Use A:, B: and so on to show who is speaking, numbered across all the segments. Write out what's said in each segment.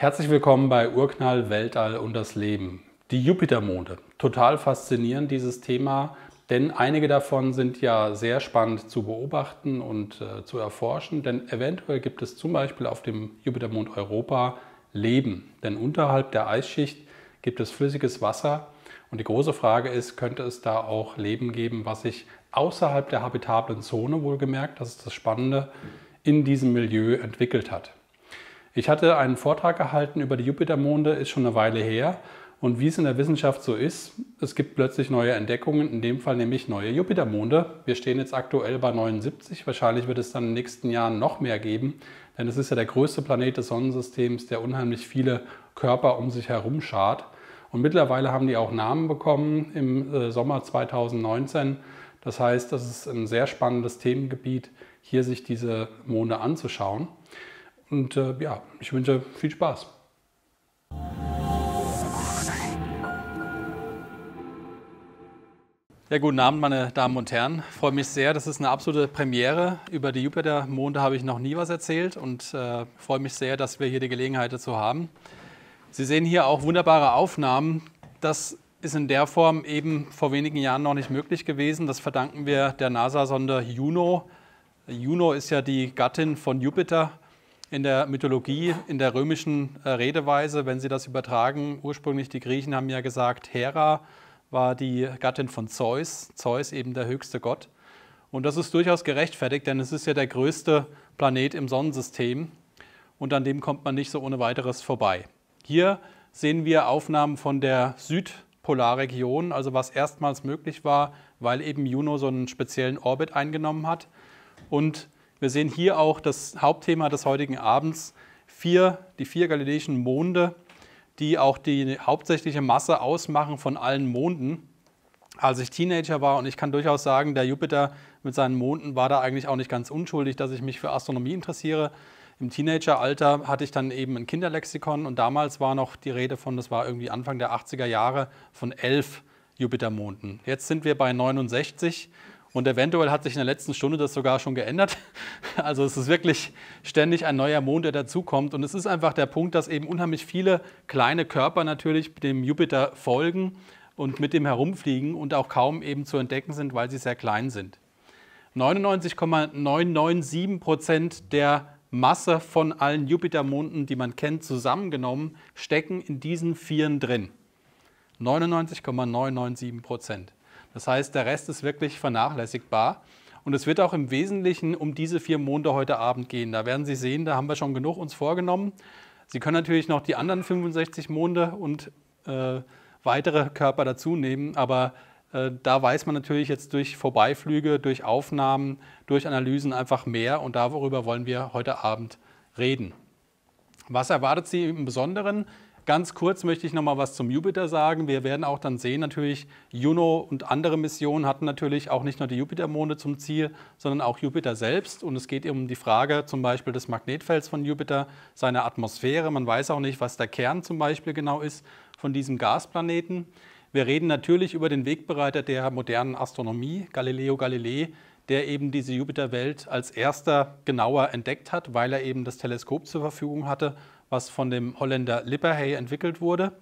A: Herzlich willkommen bei Urknall, Weltall und das Leben. Die Jupitermonde. Total faszinierend dieses Thema, denn einige davon sind ja sehr spannend zu beobachten und äh, zu erforschen, denn eventuell gibt es zum Beispiel auf dem Jupitermond Europa Leben, denn unterhalb der Eisschicht gibt es flüssiges Wasser und die große Frage ist, könnte es da auch Leben geben, was sich außerhalb der habitablen Zone wohlgemerkt, das ist das Spannende, in diesem Milieu entwickelt hat. Ich hatte einen Vortrag gehalten über die Jupitermonde, ist schon eine Weile her. Und wie es in der Wissenschaft so ist, es gibt plötzlich neue Entdeckungen, in dem Fall nämlich neue Jupitermonde. Wir stehen jetzt aktuell bei 79, wahrscheinlich wird es dann in den nächsten Jahren noch mehr geben, denn es ist ja der größte Planet des Sonnensystems, der unheimlich viele Körper um sich herum schart. Und mittlerweile haben die auch Namen bekommen im äh, Sommer 2019. Das heißt, das ist ein sehr spannendes Themengebiet, hier sich diese Monde anzuschauen. Und äh, ja, ich wünsche viel Spaß. Ja, guten Abend, meine Damen und Herren. Ich freue mich sehr. Das ist eine absolute Premiere. Über die Jupitermonde habe ich noch nie was erzählt und äh, freue mich sehr, dass wir hier die Gelegenheit dazu haben. Sie sehen hier auch wunderbare Aufnahmen. Das ist in der Form eben vor wenigen Jahren noch nicht möglich gewesen. Das verdanken wir der NASA-Sonde Juno. Juno ist ja die Gattin von Jupiter in der Mythologie, in der römischen äh, Redeweise, wenn Sie das übertragen. Ursprünglich die Griechen haben ja gesagt, Hera war die Gattin von Zeus, Zeus eben der höchste Gott. Und das ist durchaus gerechtfertigt, denn es ist ja der größte Planet im Sonnensystem und an dem kommt man nicht so ohne weiteres vorbei. Hier sehen wir Aufnahmen von der Südpolarregion, also was erstmals möglich war, weil eben Juno so einen speziellen Orbit eingenommen hat. Und wir sehen hier auch das Hauptthema des heutigen Abends, vier, die vier galileischen Monde, die auch die hauptsächliche Masse ausmachen von allen Monden. Als ich Teenager war und ich kann durchaus sagen, der Jupiter mit seinen Monden war da eigentlich auch nicht ganz unschuldig, dass ich mich für Astronomie interessiere. Im Teenageralter hatte ich dann eben ein Kinderlexikon und damals war noch die Rede von, das war irgendwie Anfang der 80er Jahre, von elf Jupitermonden. Jetzt sind wir bei 69 und eventuell hat sich in der letzten Stunde das sogar schon geändert. Also es ist wirklich ständig ein neuer Mond, der dazukommt. Und es ist einfach der Punkt, dass eben unheimlich viele kleine Körper natürlich dem Jupiter folgen und mit dem herumfliegen und auch kaum eben zu entdecken sind, weil sie sehr klein sind. 99,997 Prozent der Masse von allen Jupitermonden, die man kennt, zusammengenommen, stecken in diesen Vieren drin. 99,997 Prozent. Das heißt, der Rest ist wirklich vernachlässigbar. Und es wird auch im Wesentlichen um diese vier Monde heute Abend gehen. Da werden Sie sehen, da haben wir schon genug uns vorgenommen. Sie können natürlich noch die anderen 65 Monde und äh, weitere Körper dazu nehmen, aber äh, da weiß man natürlich jetzt durch Vorbeiflüge, durch Aufnahmen, durch Analysen einfach mehr und darüber wollen wir heute Abend reden. Was erwartet Sie im Besonderen? Ganz kurz möchte ich noch mal was zum Jupiter sagen. Wir werden auch dann sehen, natürlich Juno und andere Missionen hatten natürlich auch nicht nur die Jupitermonde zum Ziel, sondern auch Jupiter selbst. Und es geht eben um die Frage zum Beispiel des Magnetfelds von Jupiter, seiner Atmosphäre. Man weiß auch nicht, was der Kern zum Beispiel genau ist von diesem Gasplaneten. Wir reden natürlich über den Wegbereiter der modernen Astronomie, Galileo Galilei, der eben diese Jupiterwelt als erster genauer entdeckt hat, weil er eben das Teleskop zur Verfügung hatte was von dem Holländer Lipperhey entwickelt wurde.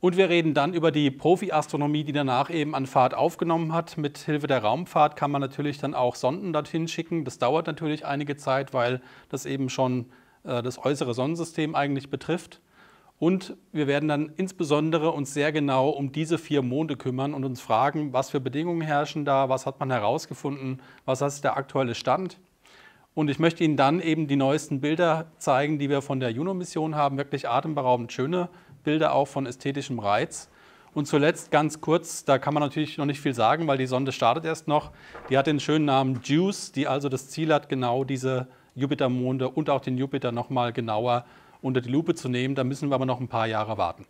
A: Und wir reden dann über die Profi-Astronomie, die danach eben an Fahrt aufgenommen hat. Mit Hilfe der Raumfahrt kann man natürlich dann auch Sonden dorthin schicken. Das dauert natürlich einige Zeit, weil das eben schon äh, das äußere Sonnensystem eigentlich betrifft. Und wir werden dann insbesondere uns sehr genau um diese vier Monde kümmern und uns fragen, was für Bedingungen herrschen da, was hat man herausgefunden, was ist der aktuelle Stand. Und ich möchte Ihnen dann eben die neuesten Bilder zeigen, die wir von der Juno-Mission haben. Wirklich atemberaubend schöne Bilder auch von ästhetischem Reiz. Und zuletzt ganz kurz, da kann man natürlich noch nicht viel sagen, weil die Sonde startet erst noch. Die hat den schönen Namen JUICE, die also das Ziel hat, genau diese Jupitermonde und auch den Jupiter nochmal genauer unter die Lupe zu nehmen. Da müssen wir aber noch ein paar Jahre warten.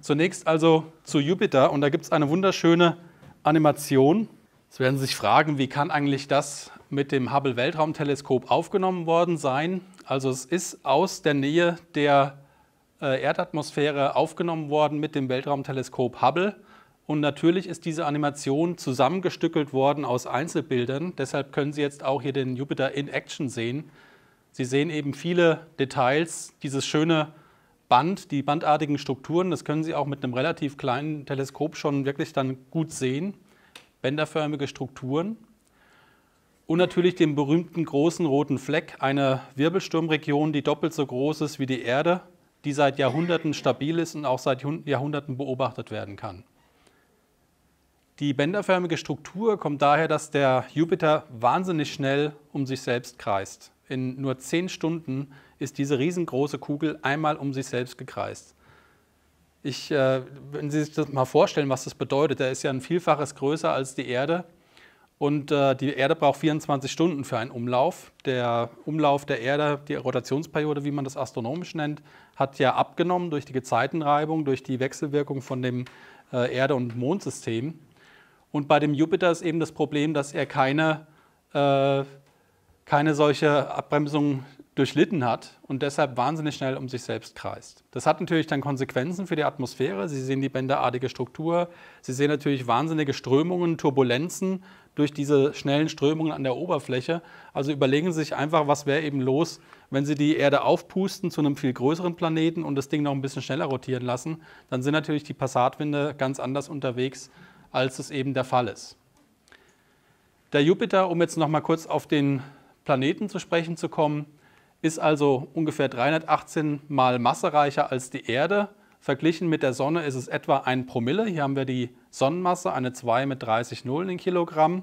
A: Zunächst also zu Jupiter und da gibt es eine wunderschöne Animation. Jetzt werden Sie sich fragen, wie kann eigentlich das mit dem Hubble Weltraumteleskop aufgenommen worden sein? Also es ist aus der Nähe der äh, Erdatmosphäre aufgenommen worden mit dem Weltraumteleskop Hubble. Und natürlich ist diese Animation zusammengestückelt worden aus Einzelbildern. Deshalb können Sie jetzt auch hier den Jupiter in Action sehen. Sie sehen eben viele Details, dieses schöne Band, die bandartigen Strukturen. Das können Sie auch mit einem relativ kleinen Teleskop schon wirklich dann gut sehen bänderförmige Strukturen und natürlich den berühmten großen roten Fleck, eine Wirbelsturmregion, die doppelt so groß ist wie die Erde, die seit Jahrhunderten stabil ist und auch seit Jahrhunderten beobachtet werden kann. Die bänderförmige Struktur kommt daher, dass der Jupiter wahnsinnig schnell um sich selbst kreist. In nur zehn Stunden ist diese riesengroße Kugel einmal um sich selbst gekreist. Ich, äh, wenn Sie sich das mal vorstellen, was das bedeutet, der ist ja ein Vielfaches größer als die Erde. Und äh, die Erde braucht 24 Stunden für einen Umlauf. Der Umlauf der Erde, die Rotationsperiode, wie man das astronomisch nennt, hat ja abgenommen durch die Gezeitenreibung, durch die Wechselwirkung von dem äh, Erde- und Mondsystem. Und bei dem Jupiter ist eben das Problem, dass er keine, keine solche Abbremsung durchlitten hat und deshalb wahnsinnig schnell um sich selbst kreist. Das hat natürlich dann Konsequenzen für die Atmosphäre. Sie sehen die bänderartige Struktur, Sie sehen natürlich wahnsinnige Strömungen, Turbulenzen durch diese schnellen Strömungen an der Oberfläche. Also überlegen Sie sich einfach, was wäre eben los, wenn Sie die Erde aufpusten zu einem viel größeren Planeten und das Ding noch ein bisschen schneller rotieren lassen. Dann sind natürlich die Passatwinde ganz anders unterwegs, als es eben der Fall ist. Der Jupiter, um jetzt noch mal kurz auf den Planeten zu sprechen zu kommen, ist also ungefähr 318 mal massereicher als die Erde. Verglichen mit der Sonne ist es etwa ein Promille. Hier haben wir die Sonnenmasse, eine 2 mit 30 Nullen in Kilogramm.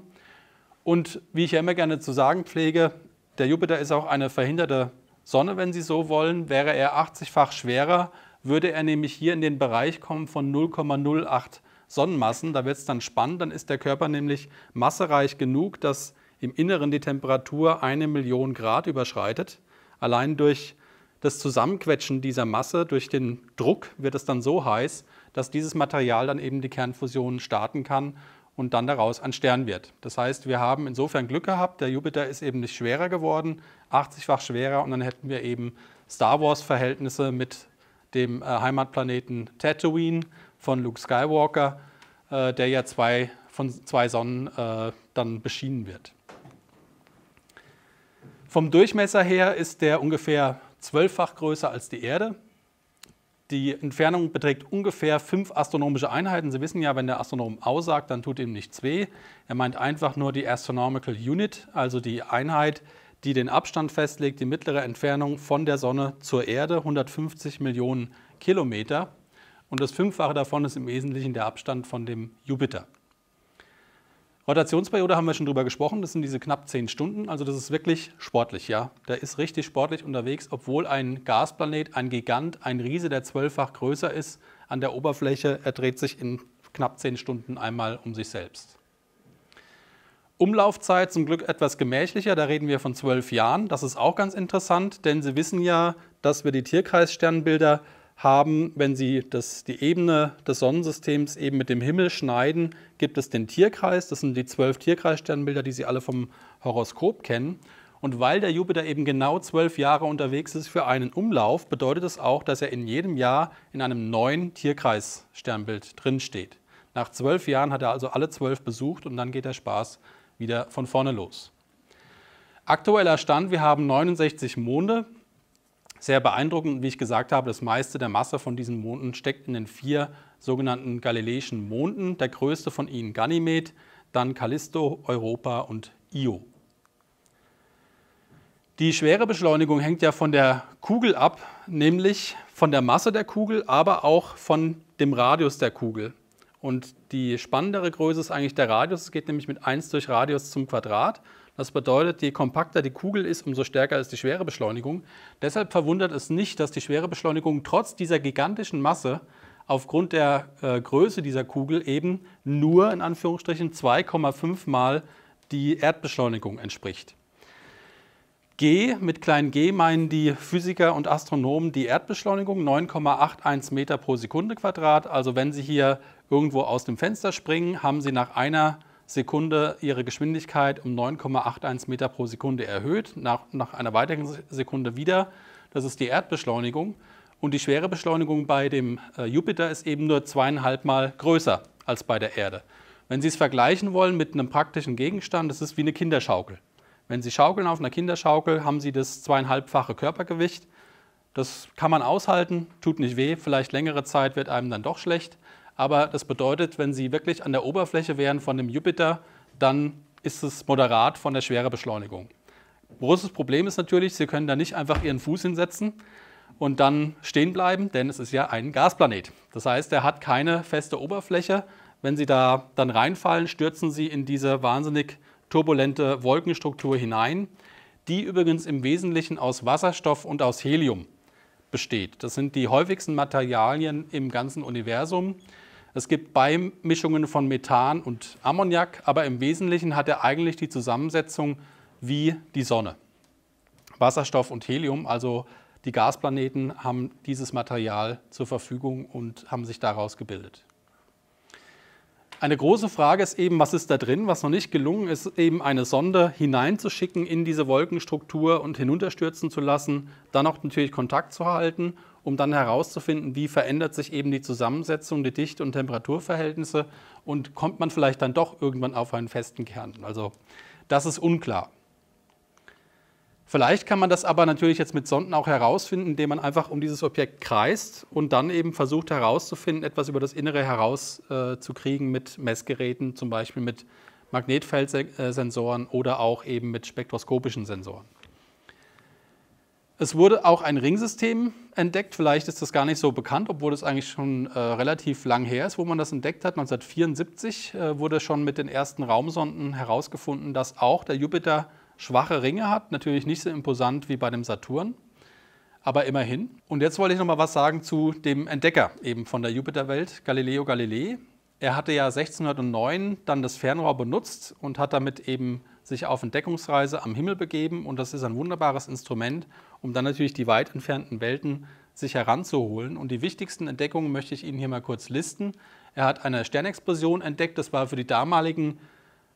A: Und wie ich ja immer gerne zu sagen pflege, der Jupiter ist auch eine verhinderte Sonne, wenn Sie so wollen. Wäre er 80-fach schwerer, würde er nämlich hier in den Bereich kommen von 0,08 Sonnenmassen. Da wird es dann spannend, dann ist der Körper nämlich massereich genug, dass im Inneren die Temperatur eine Million Grad überschreitet. Allein durch das Zusammenquetschen dieser Masse, durch den Druck wird es dann so heiß, dass dieses Material dann eben die Kernfusion starten kann und dann daraus ein Stern wird. Das heißt, wir haben insofern Glück gehabt, der Jupiter ist eben nicht schwerer geworden, 80-fach schwerer und dann hätten wir eben Star Wars-Verhältnisse mit dem äh, Heimatplaneten Tatooine von Luke Skywalker, äh, der ja zwei von zwei Sonnen äh, dann beschienen wird. Vom Durchmesser her ist der ungefähr zwölffach größer als die Erde. Die Entfernung beträgt ungefähr fünf astronomische Einheiten. Sie wissen ja, wenn der Astronom aussagt, dann tut ihm nichts weh. Er meint einfach nur die Astronomical Unit, also die Einheit, die den Abstand festlegt, die mittlere Entfernung von der Sonne zur Erde, 150 Millionen Kilometer. Und das Fünffache davon ist im Wesentlichen der Abstand von dem Jupiter. Rotationsperiode haben wir schon drüber gesprochen, das sind diese knapp 10 Stunden, also das ist wirklich sportlich, ja. Der ist richtig sportlich unterwegs, obwohl ein Gasplanet, ein Gigant, ein Riese, der zwölffach größer ist, an der Oberfläche, er dreht sich in knapp 10 Stunden einmal um sich selbst. Umlaufzeit zum Glück etwas gemächlicher, da reden wir von zwölf Jahren. Das ist auch ganz interessant, denn Sie wissen ja, dass wir die Tierkreissternbilder haben, wenn sie das, die Ebene des Sonnensystems eben mit dem Himmel schneiden, gibt es den Tierkreis. Das sind die zwölf Tierkreissternbilder, die Sie alle vom Horoskop kennen. Und weil der Jupiter eben genau zwölf Jahre unterwegs ist für einen Umlauf, bedeutet es das auch, dass er in jedem Jahr in einem neuen Tierkreissternbild drinsteht. Nach zwölf Jahren hat er also alle zwölf besucht und dann geht der Spaß wieder von vorne los. Aktueller Stand, wir haben 69 Monde, sehr beeindruckend. Wie ich gesagt habe, das meiste der Masse von diesen Monden steckt in den vier sogenannten galileischen Monden. Der größte von ihnen Ganymed, dann Callisto, Europa und Io. Die Schwerebeschleunigung hängt ja von der Kugel ab, nämlich von der Masse der Kugel, aber auch von dem Radius der Kugel. Und die spannendere Größe ist eigentlich der Radius. Es geht nämlich mit 1 durch Radius zum Quadrat. Das bedeutet, je kompakter die Kugel ist, umso stärker ist die Schwerebeschleunigung. Deshalb verwundert es nicht, dass die Schwerebeschleunigung trotz dieser gigantischen Masse aufgrund der äh, Größe dieser Kugel eben nur in Anführungsstrichen 2,5 mal die Erdbeschleunigung entspricht. G, mit klein g meinen die Physiker und Astronomen die Erdbeschleunigung, 9,81 Meter pro Sekunde Quadrat. Also wenn Sie hier irgendwo aus dem Fenster springen, haben Sie nach einer Sekunde ihre Geschwindigkeit um 9,81 Meter pro Sekunde erhöht, nach, nach einer weiteren Sekunde wieder. Das ist die Erdbeschleunigung. Und die schwere Beschleunigung bei dem äh, Jupiter ist eben nur zweieinhalb Mal größer als bei der Erde. Wenn Sie es vergleichen wollen mit einem praktischen Gegenstand, das ist wie eine Kinderschaukel. Wenn Sie schaukeln auf einer Kinderschaukel, haben Sie das zweieinhalbfache Körpergewicht. Das kann man aushalten, tut nicht weh, vielleicht längere Zeit wird einem dann doch schlecht aber das bedeutet, wenn sie wirklich an der Oberfläche wären von dem Jupiter, dann ist es moderat von der schweren Beschleunigung. Großes Problem ist natürlich, Sie können da nicht einfach Ihren Fuß hinsetzen und dann stehen bleiben, denn es ist ja ein Gasplanet. Das heißt, er hat keine feste Oberfläche. Wenn Sie da dann reinfallen, stürzen Sie in diese wahnsinnig turbulente Wolkenstruktur hinein, die übrigens im Wesentlichen aus Wasserstoff und aus Helium besteht. Das sind die häufigsten Materialien im ganzen Universum. Es gibt Beimischungen von Methan und Ammoniak, aber im Wesentlichen hat er eigentlich die Zusammensetzung wie die Sonne. Wasserstoff und Helium, also die Gasplaneten, haben dieses Material zur Verfügung und haben sich daraus gebildet. Eine große Frage ist eben, was ist da drin? Was noch nicht gelungen ist, eben eine Sonde hineinzuschicken in diese Wolkenstruktur und hinunterstürzen zu lassen, dann auch natürlich Kontakt zu halten um dann herauszufinden, wie verändert sich eben die Zusammensetzung, die Dichte- und Temperaturverhältnisse und kommt man vielleicht dann doch irgendwann auf einen festen Kern. Also das ist unklar. Vielleicht kann man das aber natürlich jetzt mit Sonden auch herausfinden, indem man einfach um dieses Objekt kreist und dann eben versucht herauszufinden, etwas über das Innere herauszukriegen äh, mit Messgeräten, zum Beispiel mit Magnetfeldsensoren oder auch eben mit spektroskopischen Sensoren. Es wurde auch ein Ringsystem entdeckt. Vielleicht ist das gar nicht so bekannt, obwohl es eigentlich schon äh, relativ lang her ist, wo man das entdeckt hat. 1974 äh, wurde schon mit den ersten Raumsonden herausgefunden, dass auch der Jupiter schwache Ringe hat. Natürlich nicht so imposant wie bei dem Saturn, aber immerhin. Und jetzt wollte ich noch mal was sagen zu dem Entdecker eben von der Jupiterwelt, Galileo Galilei. Er hatte ja 1609 dann das Fernrohr benutzt und hat damit eben sich auf Entdeckungsreise am Himmel begeben und das ist ein wunderbares Instrument, um dann natürlich die weit entfernten Welten sich heranzuholen. Und die wichtigsten Entdeckungen möchte ich Ihnen hier mal kurz listen. Er hat eine Sternexplosion entdeckt, das war für die damaligen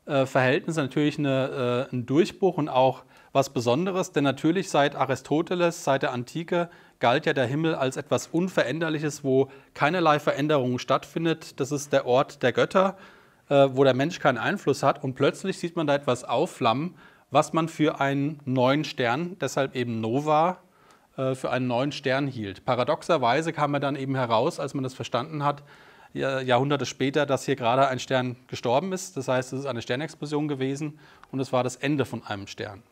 A: äh, Verhältnisse natürlich eine, äh, ein Durchbruch und auch was Besonderes, denn natürlich seit Aristoteles, seit der Antike galt ja der Himmel als etwas Unveränderliches, wo keinerlei Veränderung stattfindet. Das ist der Ort der Götter äh, wo der Mensch keinen Einfluss hat und plötzlich sieht man da etwas aufflammen, was man für einen neuen Stern, deshalb eben Nova, äh, für einen neuen Stern hielt. Paradoxerweise kam er dann eben heraus, als man das verstanden hat, Jahrhunderte später, dass hier gerade ein Stern gestorben ist. Das heißt, es ist eine Sternexplosion gewesen und es war das Ende von einem Stern.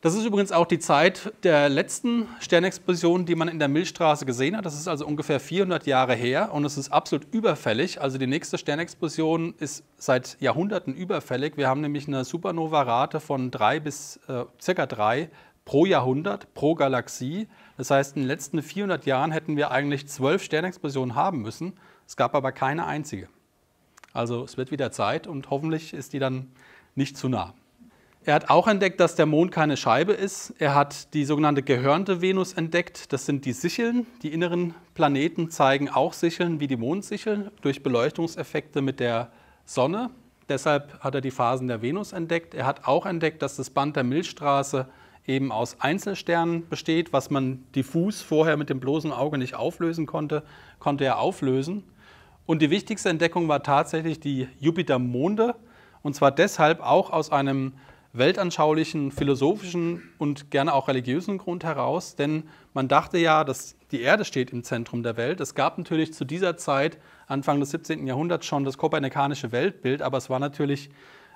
A: Das ist übrigens auch die Zeit der letzten Sternexplosion, die man in der Milchstraße gesehen hat. Das ist also ungefähr 400 Jahre her und es ist absolut überfällig. Also die nächste Sternexplosion ist seit Jahrhunderten überfällig. Wir haben nämlich eine Supernova-Rate von drei bis äh, circa drei pro Jahrhundert, pro Galaxie. Das heißt, in den letzten 400 Jahren hätten wir eigentlich zwölf Sternexplosionen haben müssen. Es gab aber keine einzige. Also es wird wieder Zeit und hoffentlich ist die dann nicht zu nah. Er hat auch entdeckt, dass der Mond keine Scheibe ist. Er hat die sogenannte gehörnte Venus entdeckt. Das sind die Sicheln. Die inneren Planeten zeigen auch Sicheln wie die Mondsicheln durch Beleuchtungseffekte mit der Sonne. Deshalb hat er die Phasen der Venus entdeckt. Er hat auch entdeckt, dass das Band der Milchstraße eben aus Einzelsternen besteht, was man diffus vorher mit dem bloßen Auge nicht auflösen konnte, konnte er auflösen. Und die wichtigste Entdeckung war tatsächlich die Jupitermonde, und zwar deshalb auch aus einem weltanschaulichen, philosophischen und gerne auch religiösen Grund heraus, denn man dachte ja, dass die Erde steht im Zentrum der Welt. Es gab natürlich zu dieser Zeit, Anfang des 17. Jahrhunderts, schon das kopernikanische Weltbild, aber es war natürlich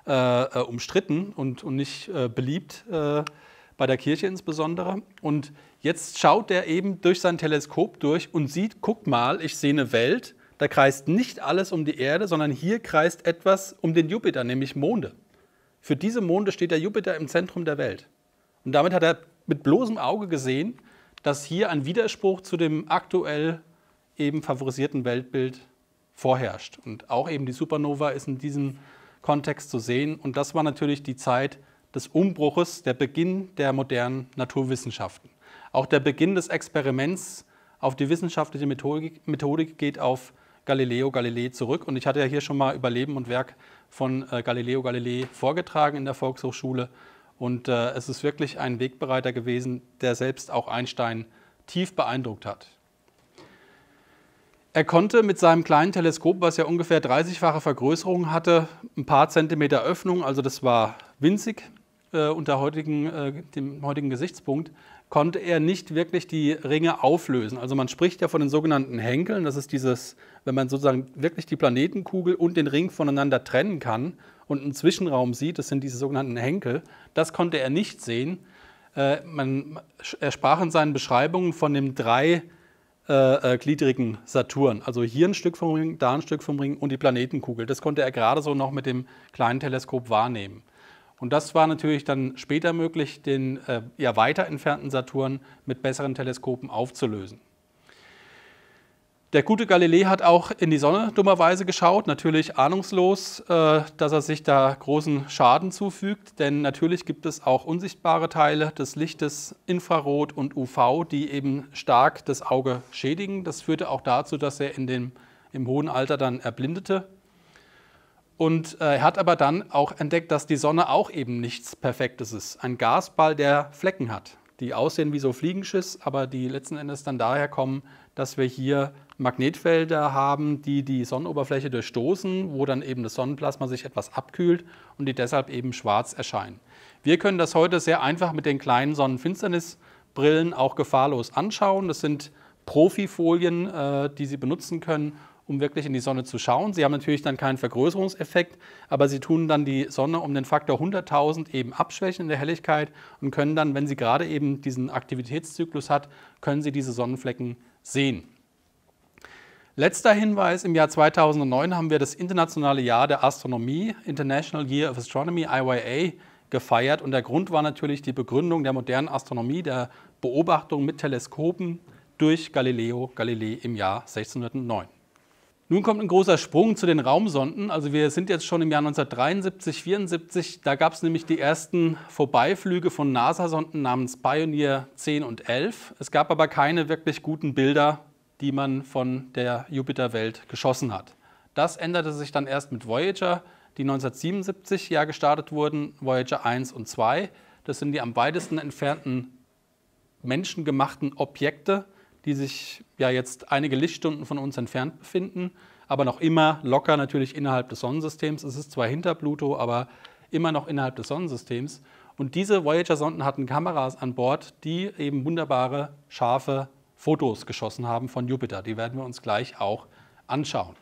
A: äh, äh, umstritten und, und nicht äh, beliebt, äh, bei der Kirche insbesondere. Und jetzt schaut er eben durch sein Teleskop durch und sieht, guck mal, ich sehe eine Welt, da kreist nicht alles um die Erde, sondern hier kreist etwas um den Jupiter, nämlich Monde. Für diese Monde steht der Jupiter im Zentrum der Welt. Und damit hat er mit bloßem Auge gesehen, dass hier ein Widerspruch zu dem aktuell eben favorisierten Weltbild vorherrscht. Und auch eben die Supernova ist in diesem Kontext zu sehen. Und das war natürlich die Zeit des Umbruches, der Beginn der modernen Naturwissenschaften. Auch der Beginn des Experiments auf die wissenschaftliche Methodik, geht auf Galileo Galilei zurück. Und ich hatte ja hier schon mal über Leben und Werk von äh, Galileo Galilei vorgetragen in der Volkshochschule. Und äh, es ist wirklich ein Wegbereiter gewesen, der selbst auch Einstein tief beeindruckt hat. Er konnte mit seinem kleinen Teleskop, was ja ungefähr 30-fache Vergrößerung hatte, ein paar Zentimeter Öffnung, also das war winzig äh, unter heutigen, äh, dem heutigen Gesichtspunkt, konnte er nicht wirklich die Ringe auflösen. Also man spricht ja von den sogenannten Henkeln. Das ist dieses, wenn man sozusagen wirklich die Planetenkugel und den Ring voneinander trennen kann und einen Zwischenraum sieht, das sind diese sogenannten Henkel. Das konnte er nicht sehen. Äh, man, er sprach in seinen Beschreibungen von dem dreigliedrigen äh, äh Saturn. Also hier ein Stück vom Ring, da ein Stück vom Ring und die Planetenkugel. Das konnte er gerade so noch mit dem kleinen Teleskop wahrnehmen. Und das war natürlich dann später möglich, den äh, ja weiter entfernten Saturn mit besseren Teleskopen aufzulösen. Der gute Galilei hat auch in die Sonne dummerweise geschaut, natürlich ahnungslos, äh, dass er sich da großen Schaden zufügt, denn natürlich gibt es auch unsichtbare Teile des Lichtes, Infrarot und UV, die eben stark das Auge schädigen. Das führte auch dazu, dass er in dem, im hohen Alter dann erblindete. Und äh, er hat aber dann auch entdeckt, dass die Sonne auch eben nichts Perfektes ist. Ein Gasball, der Flecken hat, die aussehen wie so Fliegenschiss, aber die letzten Endes dann daher kommen, dass wir hier Magnetfelder haben, die die Sonnenoberfläche durchstoßen, wo dann eben das Sonnenplasma sich etwas abkühlt und die deshalb eben schwarz erscheinen. Wir können das heute sehr einfach mit den kleinen Sonnenfinsternisbrillen auch gefahrlos anschauen. Das sind Profifolien, äh, die Sie benutzen können, um wirklich in die Sonne zu schauen. Sie haben natürlich dann keinen Vergrößerungseffekt, aber sie tun dann die Sonne um den Faktor 100.000 eben abschwächen in der Helligkeit und können dann, wenn sie gerade eben diesen Aktivitätszyklus hat, können sie diese Sonnenflecken sehen. Letzter Hinweis, im Jahr 2009 haben wir das internationale Jahr der Astronomie, International Year of Astronomy, IYA, gefeiert und der Grund war natürlich die Begründung der modernen Astronomie, der Beobachtung mit Teleskopen durch Galileo Galilei im Jahr 1609. Nun kommt ein großer Sprung zu den Raumsonden. Also wir sind jetzt schon im Jahr 1973, 74. Da gab es nämlich die ersten Vorbeiflüge von NASA-Sonden namens Pioneer 10 und 11. Es gab aber keine wirklich guten Bilder, die man von der Jupiterwelt geschossen hat. Das änderte sich dann erst mit Voyager, die 1977 ja gestartet wurden, Voyager 1 und 2. Das sind die am weitesten entfernten menschengemachten Objekte die sich ja jetzt einige Lichtstunden von uns entfernt befinden, aber noch immer locker natürlich innerhalb des Sonnensystems. Es ist zwar hinter Pluto, aber immer noch innerhalb des Sonnensystems. Und diese Voyager-Sonden hatten Kameras an Bord, die eben wunderbare, scharfe Fotos geschossen haben von Jupiter. Die werden wir uns gleich auch anschauen.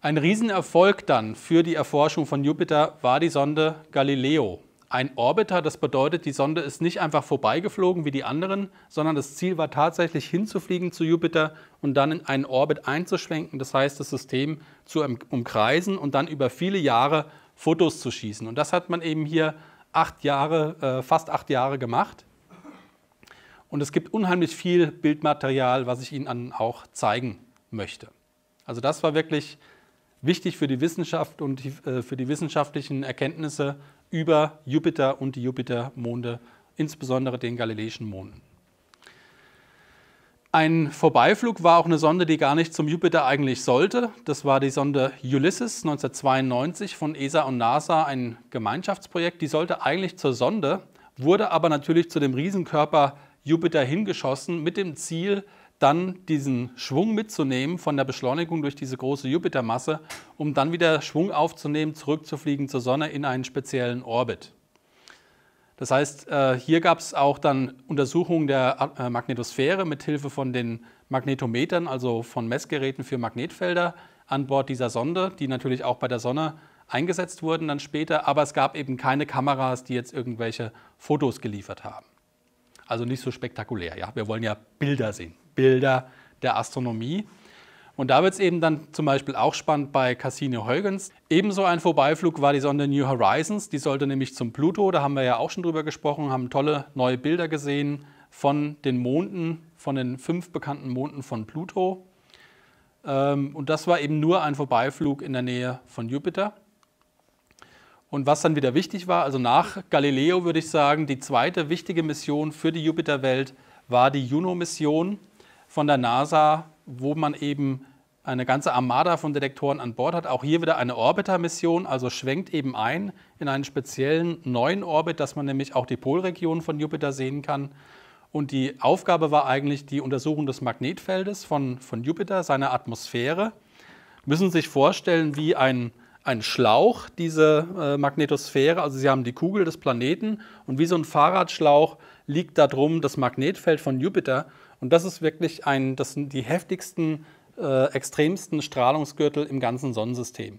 A: Ein Riesenerfolg dann für die Erforschung von Jupiter war die Sonde Galileo ein Orbiter. Das bedeutet, die Sonde ist nicht einfach vorbeigeflogen wie die anderen, sondern das Ziel war tatsächlich hinzufliegen zu Jupiter und dann in einen Orbit einzuschwenken, das heißt das System zu umkreisen und dann über viele Jahre Fotos zu schießen. Und das hat man eben hier acht Jahre, äh, fast acht Jahre gemacht. Und es gibt unheimlich viel Bildmaterial, was ich Ihnen dann auch zeigen möchte. Also das war wirklich wichtig für die Wissenschaft und die, äh, für die wissenschaftlichen Erkenntnisse über Jupiter und die Jupitermonde, insbesondere den galileischen Monden. Ein Vorbeiflug war auch eine Sonde, die gar nicht zum Jupiter eigentlich sollte. Das war die Sonde Ulysses 1992 von ESA und NASA, ein Gemeinschaftsprojekt. Die sollte eigentlich zur Sonde, wurde aber natürlich zu dem Riesenkörper Jupiter hingeschossen mit dem Ziel, dann diesen Schwung mitzunehmen von der Beschleunigung durch diese große Jupitermasse, um dann wieder Schwung aufzunehmen, zurückzufliegen zur Sonne in einen speziellen Orbit. Das heißt, äh, hier gab es auch dann Untersuchungen der äh, Magnetosphäre mit Hilfe von den Magnetometern, also von Messgeräten für Magnetfelder an Bord dieser Sonde, die natürlich auch bei der Sonne eingesetzt wurden dann später, aber es gab eben keine Kameras, die jetzt irgendwelche Fotos geliefert haben. Also nicht so spektakulär, ja, wir wollen ja Bilder sehen. Bilder der Astronomie. Und da wird es eben dann zum Beispiel auch spannend bei Cassini-Huygens. Ebenso ein Vorbeiflug war die Sonde New Horizons. Die sollte nämlich zum Pluto, da haben wir ja auch schon drüber gesprochen, haben tolle neue Bilder gesehen von den Monden, von den fünf bekannten Monden von Pluto. Ähm, und das war eben nur ein Vorbeiflug in der Nähe von Jupiter. Und was dann wieder wichtig war, also nach Galileo würde ich sagen, die zweite wichtige Mission für die Jupiterwelt war die Juno-Mission von der NASA, wo man eben eine ganze Armada von Detektoren an Bord hat. Auch hier wieder eine Orbiter-Mission, also schwenkt eben ein in einen speziellen neuen Orbit, dass man nämlich auch die Polregion von Jupiter sehen kann. Und die Aufgabe war eigentlich die Untersuchung des Magnetfeldes von, von Jupiter, seiner Atmosphäre. Müssen Sie sich vorstellen, wie ein, ein Schlauch, diese äh, Magnetosphäre, also Sie haben die Kugel des Planeten und wie so ein Fahrradschlauch liegt da drum das Magnetfeld von Jupiter. Und das ist wirklich ein, das sind die heftigsten, äh, extremsten Strahlungsgürtel im ganzen Sonnensystem.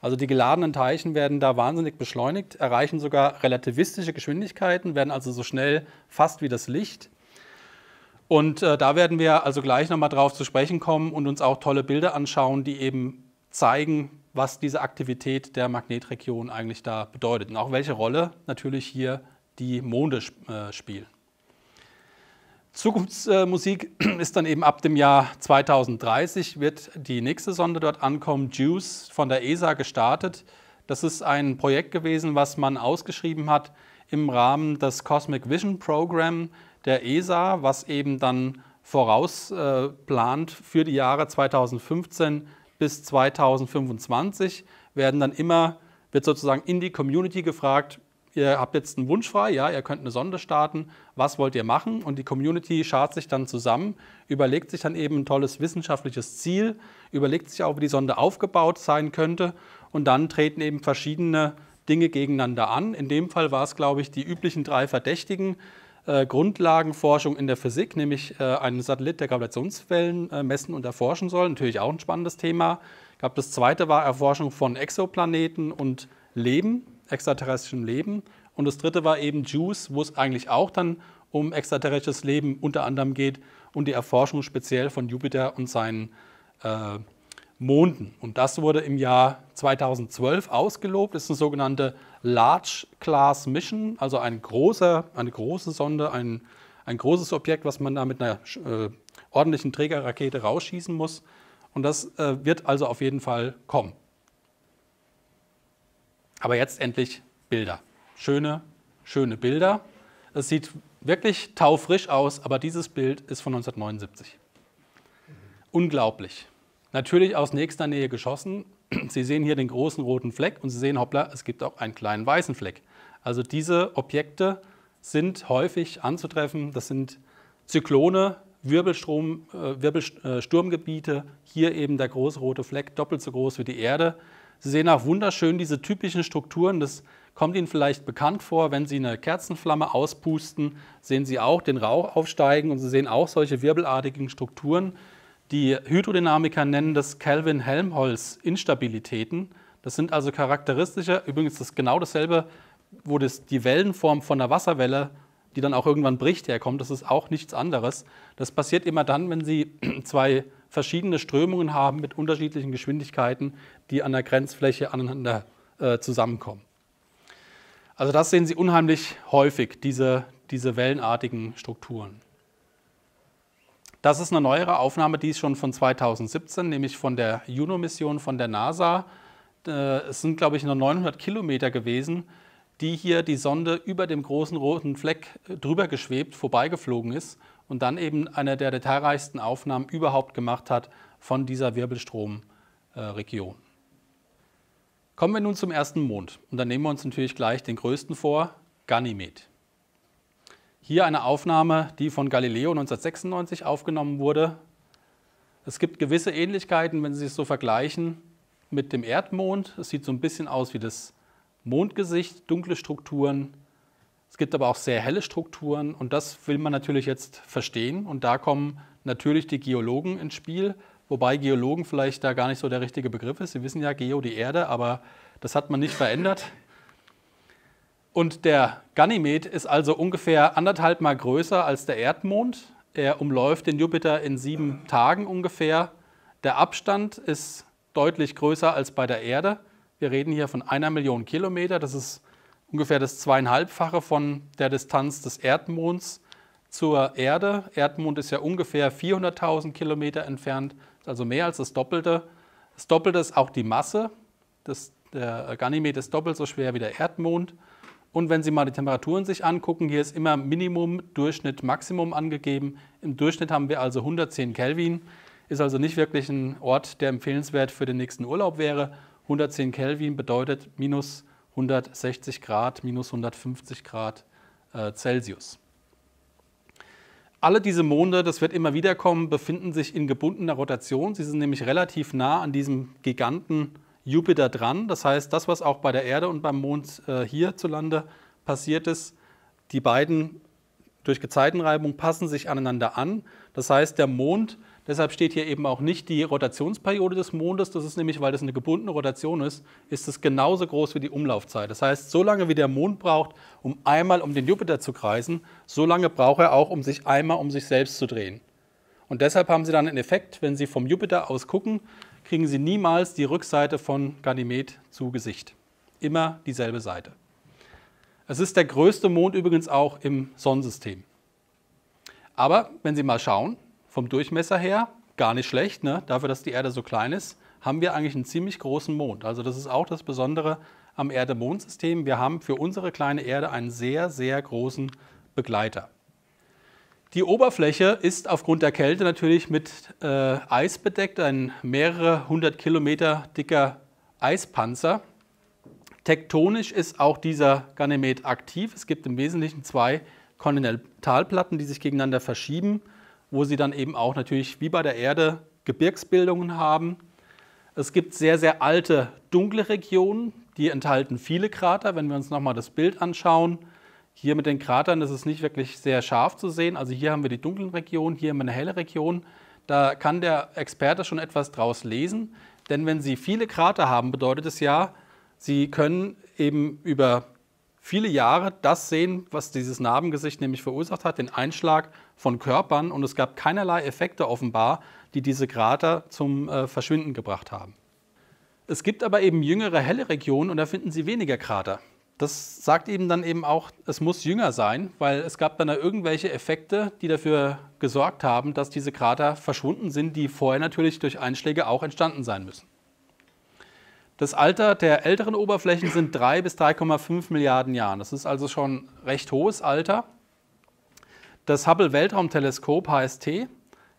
A: Also die geladenen Teilchen werden da wahnsinnig beschleunigt, erreichen sogar relativistische Geschwindigkeiten, werden also so schnell fast wie das Licht. Und äh, da werden wir also gleich nochmal drauf zu sprechen kommen und uns auch tolle Bilder anschauen, die eben zeigen, was diese Aktivität der Magnetregion eigentlich da bedeutet und auch welche Rolle natürlich hier die Monde äh, spielen. Zukunftsmusik ist dann eben ab dem Jahr 2030, wird die nächste Sonde dort ankommen, JUICE, von der ESA gestartet. Das ist ein Projekt gewesen, was man ausgeschrieben hat im Rahmen des Cosmic Vision Program der ESA, was eben dann vorausplant äh, für die Jahre 2015 bis 2025, werden dann immer, wird sozusagen in die Community gefragt, ihr habt jetzt einen Wunsch frei, ja, ihr könnt eine Sonde starten, was wollt ihr machen? Und die Community schaut sich dann zusammen, überlegt sich dann eben ein tolles wissenschaftliches Ziel, überlegt sich auch, wie die Sonde aufgebaut sein könnte und dann treten eben verschiedene Dinge gegeneinander an. In dem Fall war es, glaube ich, die üblichen drei Verdächtigen. Äh, Grundlagenforschung in der Physik, nämlich äh, einen Satellit, der Gravitationswellen äh, messen und erforschen soll, natürlich auch ein spannendes Thema. Ich glaube, das zweite war Erforschung von Exoplaneten und Leben, extraterrestrischem Leben. Und das dritte war eben Juice, wo es eigentlich auch dann um extraterrestrisches Leben unter anderem geht und die Erforschung speziell von Jupiter und seinen äh, Monden. Und das wurde im Jahr 2012 ausgelobt. Das ist eine sogenannte Large Class Mission, also ein großer, eine große Sonde, ein, ein großes Objekt, was man da mit einer äh, ordentlichen Trägerrakete rausschießen muss. Und das äh, wird also auf jeden Fall kommen. Aber jetzt endlich Bilder. Schöne, schöne Bilder. Es sieht wirklich taufrisch aus, aber dieses Bild ist von 1979. Unglaublich. Natürlich aus nächster Nähe geschossen. Sie sehen hier den großen roten Fleck und Sie sehen, hoppla, es gibt auch einen kleinen weißen Fleck. Also diese Objekte sind häufig anzutreffen. Das sind Zyklone, Wirbelstrom, äh, Wirbelsturmgebiete. Hier eben der große rote Fleck, doppelt so groß wie die Erde. Sie sehen auch wunderschön diese typischen Strukturen. Das kommt Ihnen vielleicht bekannt vor, wenn Sie eine Kerzenflamme auspusten, sehen Sie auch den Rauch aufsteigen und Sie sehen auch solche wirbelartigen Strukturen. Die Hydrodynamiker nennen das Kelvin-Helmholtz-Instabilitäten. Das sind also charakteristische, übrigens das genau dasselbe, wo das, die Wellenform von der Wasserwelle, die dann auch irgendwann bricht, herkommt. Das ist auch nichts anderes. Das passiert immer dann, wenn Sie zwei verschiedene Strömungen haben mit unterschiedlichen Geschwindigkeiten, die an der Grenzfläche aneinander äh, zusammenkommen. Also das sehen Sie unheimlich häufig, diese, diese wellenartigen Strukturen. Das ist eine neuere Aufnahme, die ist schon von 2017, nämlich von der Juno-Mission von der NASA. Äh, es sind, glaube ich, nur 900 Kilometer gewesen, die hier die Sonde über dem großen roten Fleck äh, drüber geschwebt, vorbeigeflogen ist und dann eben eine der detailreichsten Aufnahmen überhaupt gemacht hat von dieser Wirbelstromregion. Kommen wir nun zum ersten Mond und dann nehmen wir uns natürlich gleich den größten vor, Ganymed. Hier eine Aufnahme, die von Galileo 1996 aufgenommen wurde. Es gibt gewisse Ähnlichkeiten, wenn Sie es so vergleichen, mit dem Erdmond. Es sieht so ein bisschen aus wie das Mondgesicht, dunkle Strukturen, es gibt aber auch sehr helle Strukturen und das will man natürlich jetzt verstehen. Und da kommen natürlich die Geologen ins Spiel, wobei Geologen vielleicht da gar nicht so der richtige Begriff ist. Sie wissen ja, Geo, die Erde, aber das hat man nicht verändert. Und der Ganymed ist also ungefähr anderthalb Mal größer als der Erdmond. Er umläuft den Jupiter in sieben Tagen ungefähr. Der Abstand ist deutlich größer als bei der Erde. Wir reden hier von einer Million Kilometer. Das ist ungefähr das zweieinhalbfache von der Distanz des Erdmonds zur Erde. Erdmond ist ja ungefähr 400.000 Kilometer entfernt, also mehr als das Doppelte. Das Doppelte ist auch die Masse. Das, der Ganymed ist doppelt so schwer wie der Erdmond. Und wenn Sie mal die Temperaturen sich angucken, hier ist immer Minimum, Durchschnitt, Maximum angegeben. Im Durchschnitt haben wir also 110 Kelvin. Ist also nicht wirklich ein Ort, der empfehlenswert für den nächsten Urlaub wäre. 110 Kelvin bedeutet minus 160 Grad, minus 150 Grad äh, Celsius. Alle diese Monde, das wird immer wieder kommen, befinden sich in gebundener Rotation. Sie sind nämlich relativ nah an diesem Giganten Jupiter dran. Das heißt, das, was auch bei der Erde und beim Mond äh, hierzulande passiert ist, die beiden durch Gezeitenreibung passen sich aneinander an. Das heißt, der Mond Deshalb steht hier eben auch nicht die Rotationsperiode des Mondes. Das ist nämlich, weil das eine gebundene Rotation ist, ist es genauso groß wie die Umlaufzeit. Das heißt, so lange wie der Mond braucht, um einmal um den Jupiter zu kreisen, so lange braucht er auch, um sich einmal um sich selbst zu drehen. Und deshalb haben Sie dann einen Effekt, wenn Sie vom Jupiter aus gucken, kriegen Sie niemals die Rückseite von Ganymed zu Gesicht. Immer dieselbe Seite. Es ist der größte Mond übrigens auch im Sonnensystem. Aber wenn Sie mal schauen, vom Durchmesser her gar nicht schlecht, ne? dafür, dass die Erde so klein ist, haben wir eigentlich einen ziemlich großen Mond. Also das ist auch das Besondere am Erde-Mond-System. Wir haben für unsere kleine Erde einen sehr, sehr großen Begleiter. Die Oberfläche ist aufgrund der Kälte natürlich mit äh, Eis bedeckt, ein mehrere hundert Kilometer dicker Eispanzer. Tektonisch ist auch dieser Ganymed aktiv. Es gibt im Wesentlichen zwei Kontinentalplatten, die sich gegeneinander verschieben wo sie dann eben auch natürlich wie bei der Erde Gebirgsbildungen haben. Es gibt sehr, sehr alte, dunkle Regionen, die enthalten viele Krater. Wenn wir uns nochmal das Bild anschauen, hier mit den Kratern ist es nicht wirklich sehr scharf zu sehen. Also hier haben wir die dunklen Regionen, hier haben wir eine helle Region. Da kann der Experte schon etwas draus lesen. Denn wenn Sie viele Krater haben, bedeutet es ja, Sie können eben über viele Jahre das sehen, was dieses Narbengesicht nämlich verursacht hat, den Einschlag von Körpern. Und es gab keinerlei Effekte offenbar, die diese Krater zum äh, Verschwinden gebracht haben. Es gibt aber eben jüngere, helle Regionen und da finden sie weniger Krater. Das sagt eben dann eben auch, es muss jünger sein, weil es gab dann da irgendwelche Effekte, die dafür gesorgt haben, dass diese Krater verschwunden sind, die vorher natürlich durch Einschläge auch entstanden sein müssen. Das Alter der älteren Oberflächen sind 3 bis 3,5 Milliarden Jahren. Das ist also schon recht hohes Alter. Das Hubble Weltraumteleskop HST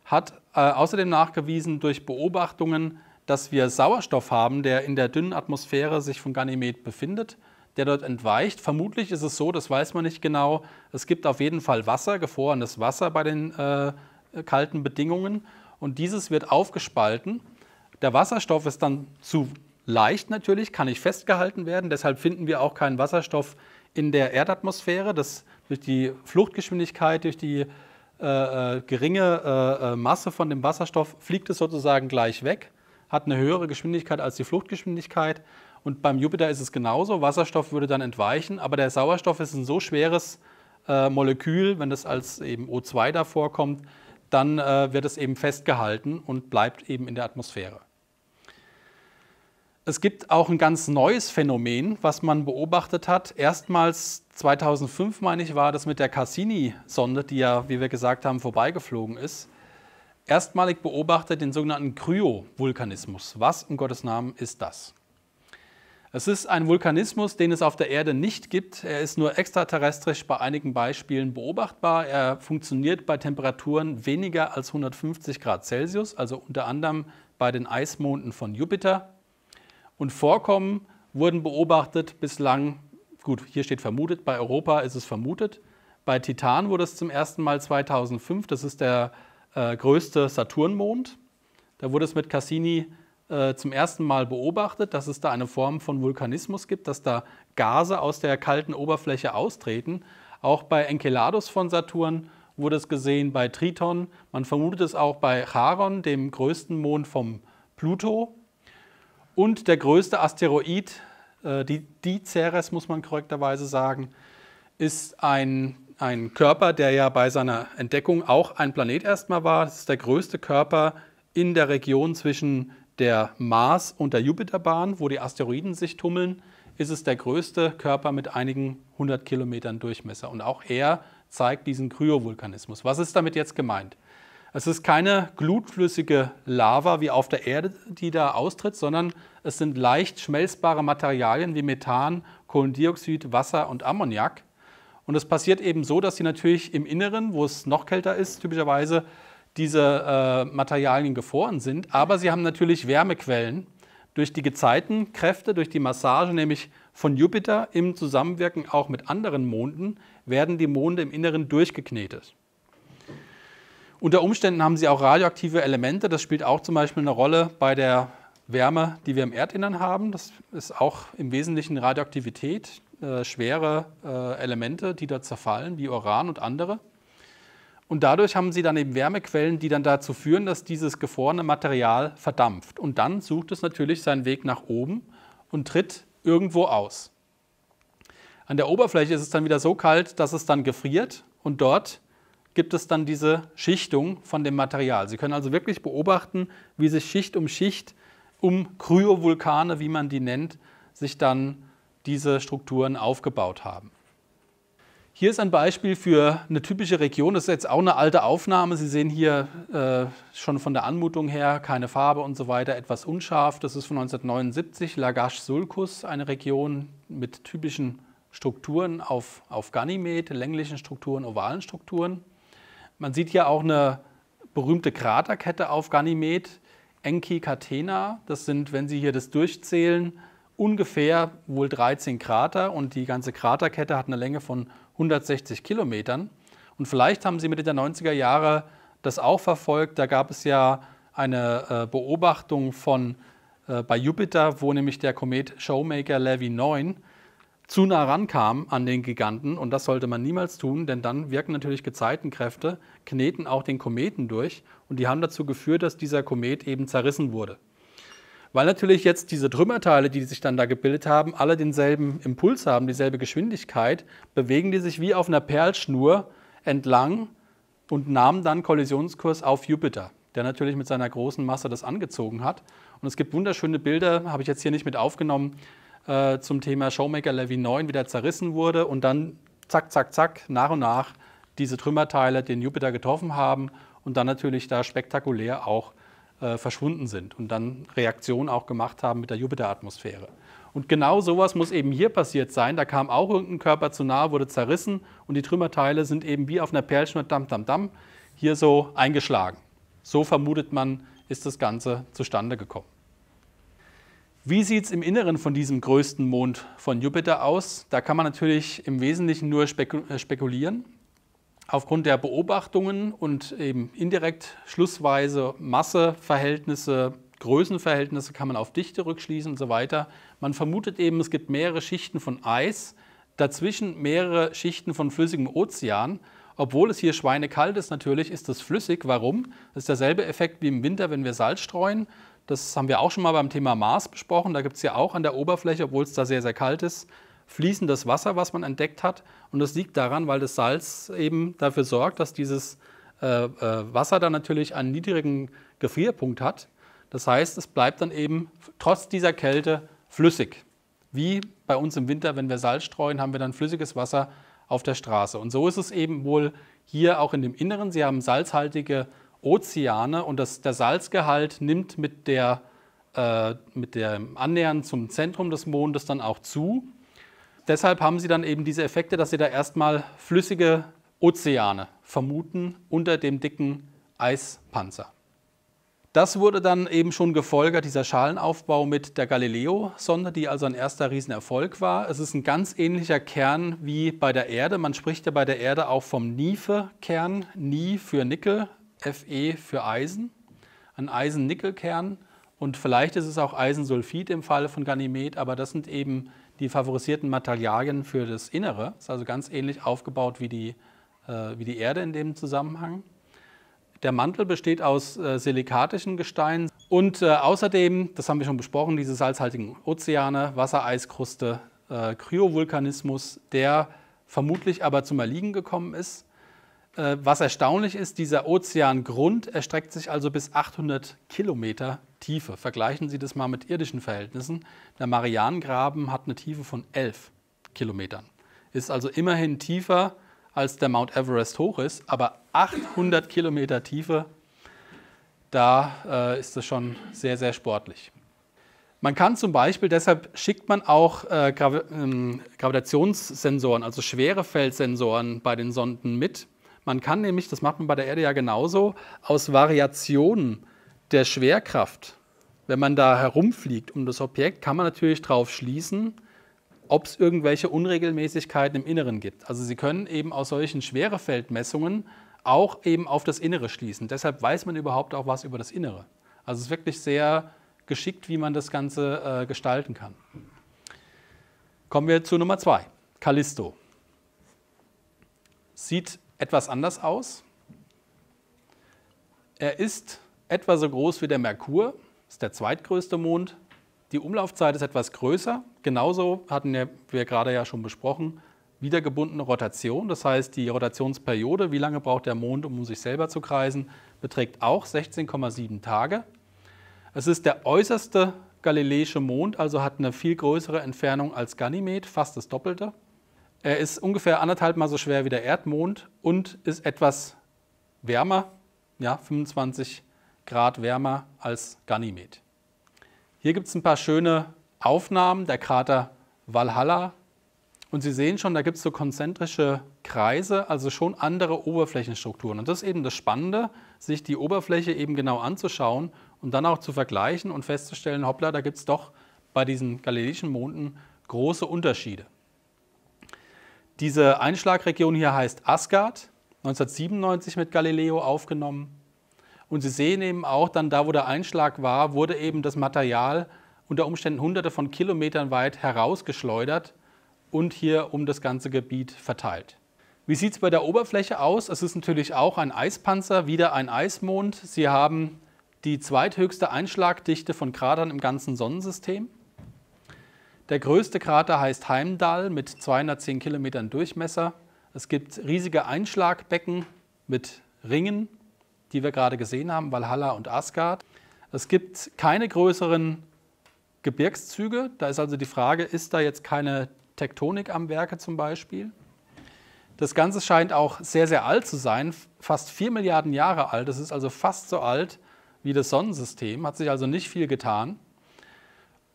A: hat äh, außerdem nachgewiesen durch Beobachtungen, dass wir Sauerstoff haben, der in der dünnen Atmosphäre sich von Ganymed befindet, der dort entweicht. Vermutlich ist es so, das weiß man nicht genau. Es gibt auf jeden Fall Wasser, gefrorenes Wasser bei den äh, kalten Bedingungen und dieses wird aufgespalten. Der Wasserstoff ist dann zu leicht natürlich, kann nicht festgehalten werden. Deshalb finden wir auch keinen Wasserstoff in der Erdatmosphäre. Das durch die Fluchtgeschwindigkeit, durch die äh, äh geringe äh, äh, Masse von dem Wasserstoff fliegt es sozusagen gleich weg, hat eine höhere Geschwindigkeit als die Fluchtgeschwindigkeit. Und beim Jupiter ist es genauso. Wasserstoff würde dann entweichen, aber der Sauerstoff ist ein so schweres äh, Molekül, wenn das als eben O2 davor kommt, dann äh, wird es eben festgehalten und bleibt eben in der Atmosphäre. Es gibt auch ein ganz neues Phänomen, was man beobachtet hat. Erstmals 2005, meine ich, war das mit der Cassini-Sonde, die ja, wie wir gesagt haben, vorbeigeflogen ist. Erstmalig beobachtet den sogenannten Kryovulkanismus. Was in Gottes Namen ist das? Es ist ein Vulkanismus, den es auf der Erde nicht gibt. Er ist nur extraterrestrisch bei einigen Beispielen beobachtbar. Er funktioniert bei Temperaturen weniger als 150 Grad Celsius, also unter anderem bei den Eismonden von Jupiter und Vorkommen wurden beobachtet bislang, gut, hier steht vermutet, bei Europa ist es vermutet. Bei Titan wurde es zum ersten Mal 2005, das ist der äh, größte Saturnmond. Da wurde es mit Cassini äh, zum ersten Mal beobachtet, dass es da eine Form von Vulkanismus gibt, dass da Gase aus der kalten Oberfläche austreten. Auch bei Enceladus von Saturn wurde es gesehen, bei Triton. Man vermutet es auch bei Charon, dem größten Mond vom Pluto, und der größte Asteroid, äh, die, die Ceres muss man korrekterweise sagen, ist ein, ein Körper, der ja bei seiner Entdeckung auch ein Planet erstmal war. Das ist der größte Körper in der Region zwischen der Mars- und der Jupiterbahn, wo die Asteroiden sich tummeln, ist es der größte Körper mit einigen hundert Kilometern Durchmesser. Und auch er zeigt diesen Kryovulkanismus. Was ist damit jetzt gemeint? Es ist keine glutflüssige Lava wie auf der Erde, die da austritt, sondern es sind leicht schmelzbare Materialien wie Methan, Kohlendioxid, Wasser und Ammoniak. Und es passiert eben so, dass sie natürlich im Inneren, wo es noch kälter ist, typischerweise diese äh, Materialien gefroren sind. Aber sie haben natürlich Wärmequellen durch die Gezeitenkräfte, durch die Massage, nämlich von Jupiter im Zusammenwirken auch mit anderen Monden, werden die Monde im Inneren durchgeknetet. Unter Umständen haben sie auch radioaktive Elemente. Das spielt auch zum Beispiel eine Rolle bei der Wärme, die wir im Erdinnern haben. Das ist auch im Wesentlichen Radioaktivität, äh, schwere äh, Elemente, die da zerfallen, wie Uran und andere. Und dadurch haben sie dann eben Wärmequellen, die dann dazu führen, dass dieses gefrorene Material verdampft. Und dann sucht es natürlich seinen Weg nach oben und tritt irgendwo aus. An der Oberfläche ist es dann wieder so kalt, dass es dann gefriert und dort gibt es dann diese Schichtung von dem Material. Sie können also wirklich beobachten, wie sich Schicht um Schicht um Kryovulkane, wie man die nennt, sich dann diese Strukturen aufgebaut haben. Hier ist ein Beispiel für eine typische Region. Das ist jetzt auch eine alte Aufnahme. Sie sehen hier äh, schon von der Anmutung her keine Farbe und so weiter, etwas unscharf. Das ist von 1979, Lagash-Sulcus, eine Region mit typischen Strukturen auf, auf Ganymed, länglichen Strukturen, ovalen Strukturen. Man sieht hier auch eine berühmte Kraterkette auf Ganymed, Enki Catena. Das sind, wenn Sie hier das durchzählen, ungefähr wohl 13 Krater und die ganze Kraterkette hat eine Länge von 160 Kilometern. Und vielleicht haben Sie Mitte der 90er Jahre das auch verfolgt. Da gab es ja eine äh, Beobachtung von äh, bei Jupiter, wo nämlich der Komet Showmaker Levy 9 zu nah rankam an den Giganten. Und das sollte man niemals tun, denn dann wirken natürlich Gezeitenkräfte, kneten auch den Kometen durch. Und die haben dazu geführt, dass dieser Komet eben zerrissen wurde. Weil natürlich jetzt diese Trümmerteile, die sich dann da gebildet haben, alle denselben Impuls haben, dieselbe Geschwindigkeit, bewegen die sich wie auf einer Perlschnur entlang und nahmen dann Kollisionskurs auf Jupiter, der natürlich mit seiner großen Masse das angezogen hat. Und es gibt wunderschöne Bilder, habe ich jetzt hier nicht mit aufgenommen, äh, zum Thema Showmaker Levy 9 wieder zerrissen wurde und dann zack, zack, zack, nach und nach diese Trümmerteile den Jupiter getroffen haben und dann natürlich da spektakulär auch äh, verschwunden sind und dann Reaktionen auch gemacht haben mit der Jupiteratmosphäre. Und genau sowas muss eben hier passiert sein. Da kam auch irgendein Körper zu nahe, wurde zerrissen und die Trümmerteile sind eben wie auf einer Perlschnur, dam, dam, dam, hier so eingeschlagen. So vermutet man, ist das Ganze zustande gekommen. Wie sieht es im Inneren von diesem größten Mond von Jupiter aus? Da kann man natürlich im Wesentlichen nur äh, spekulieren. Aufgrund der Beobachtungen und eben indirekt schlussweise Masseverhältnisse, Größenverhältnisse kann man auf Dichte rückschließen und so weiter. Man vermutet eben, es gibt mehrere Schichten von Eis, dazwischen mehrere Schichten von flüssigem Ozean. Obwohl es hier schweinekalt ist natürlich, ist es flüssig. Warum? Das ist derselbe Effekt wie im Winter, wenn wir Salz streuen. Das haben wir auch schon mal beim Thema Mars besprochen. Da gibt es ja auch an der Oberfläche, obwohl es da sehr, sehr kalt ist, fließendes Wasser, was man entdeckt hat. Und das liegt daran, weil das Salz eben dafür sorgt, dass dieses äh, äh, Wasser dann natürlich einen niedrigen Gefrierpunkt hat. Das heißt, es bleibt dann eben trotz dieser Kälte flüssig. Wie bei uns im Winter, wenn wir Salz streuen, haben wir dann flüssiges Wasser auf der Straße. Und so ist es eben wohl hier auch in dem Inneren. Sie haben salzhaltige Ozeane und das, der Salzgehalt nimmt mit der äh, mit dem Annähern zum Zentrum des Mondes dann auch zu. Deshalb haben sie dann eben diese Effekte, dass sie da erstmal flüssige Ozeane vermuten unter dem dicken Eispanzer. Das wurde dann eben schon gefolgert, dieser Schalenaufbau mit der Galileo-Sonde, die also ein erster Riesenerfolg war. Es ist ein ganz ähnlicher Kern wie bei der Erde. Man spricht ja bei der Erde auch vom Niefe-Kern, Nie für Nickel, Fe für Eisen, ein eisen nickel und vielleicht ist es auch Eisensulfid im Falle von Ganymed, aber das sind eben die favorisierten Materialien für das Innere. Ist also ganz ähnlich aufgebaut wie die, äh, wie die Erde in dem Zusammenhang. Der Mantel besteht aus äh, silikatischen Gesteinen und äh, außerdem, das haben wir schon besprochen, diese salzhaltigen Ozeane, Wassereiskruste, äh, Kryovulkanismus, der vermutlich aber zum Erliegen gekommen ist äh, was erstaunlich ist, dieser Ozeangrund erstreckt sich also bis 800 Kilometer Tiefe. Vergleichen Sie das mal mit irdischen Verhältnissen. Der Marianengraben hat eine Tiefe von 11 Kilometern. Ist also immerhin tiefer, als der Mount Everest hoch ist, aber 800 Kilometer Tiefe, da äh, ist das schon sehr, sehr sportlich. Man kann zum Beispiel, deshalb schickt man auch äh, Gravi ähm, Gravitationssensoren, also Schwerefeldsensoren bei den Sonden mit, man kann nämlich, das macht man bei der Erde ja genauso, aus Variationen der Schwerkraft, wenn man da herumfliegt um das Objekt, kann man natürlich darauf schließen, ob es irgendwelche Unregelmäßigkeiten im Inneren gibt. Also Sie können eben aus solchen Schwerefeldmessungen auch eben auf das Innere schließen. Deshalb weiß man überhaupt auch was über das Innere. Also es ist wirklich sehr geschickt, wie man das Ganze äh, gestalten kann. Kommen wir zu Nummer zwei, Callisto. Sieht etwas anders aus. Er ist etwa so groß wie der Merkur, ist der zweitgrößte Mond. Die Umlaufzeit ist etwas größer. Genauso hatten wir gerade ja schon besprochen, wiedergebundene Rotation. Das heißt, die Rotationsperiode, wie lange braucht der Mond, um sich selber zu kreisen, beträgt auch 16,7 Tage. Es ist der äußerste galileische Mond, also hat eine viel größere Entfernung als Ganymed, fast das Doppelte. Er ist ungefähr anderthalb Mal so schwer wie der Erdmond und ist etwas wärmer, ja, 25 Grad wärmer als Ganymed. Hier gibt es ein paar schöne Aufnahmen der Krater Valhalla. Und Sie sehen schon, da gibt es so konzentrische Kreise, also schon andere Oberflächenstrukturen. Und das ist eben das Spannende, sich die Oberfläche eben genau anzuschauen und dann auch zu vergleichen und festzustellen, hoppla, da gibt es doch bei diesen galileischen Monden große Unterschiede. Diese Einschlagregion hier heißt Asgard, 1997 mit Galileo aufgenommen. Und Sie sehen eben auch, dann da, wo der Einschlag war, wurde eben das Material unter Umständen hunderte von Kilometern weit herausgeschleudert und hier um das ganze Gebiet verteilt. Wie sieht es bei der Oberfläche aus? Es ist natürlich auch ein Eispanzer, wieder ein Eismond. Sie haben die zweithöchste Einschlagdichte von Kratern im ganzen Sonnensystem. Der größte Krater heißt Heimdall mit 210 Kilometern Durchmesser. Es gibt riesige Einschlagbecken mit Ringen, die wir gerade gesehen haben, Valhalla und Asgard. Es gibt keine größeren Gebirgszüge. Da ist also die Frage, ist da jetzt keine Tektonik am Werke zum Beispiel? Das Ganze scheint auch sehr, sehr alt zu sein, fast 4 Milliarden Jahre alt. Das ist also fast so alt wie das Sonnensystem, hat sich also nicht viel getan.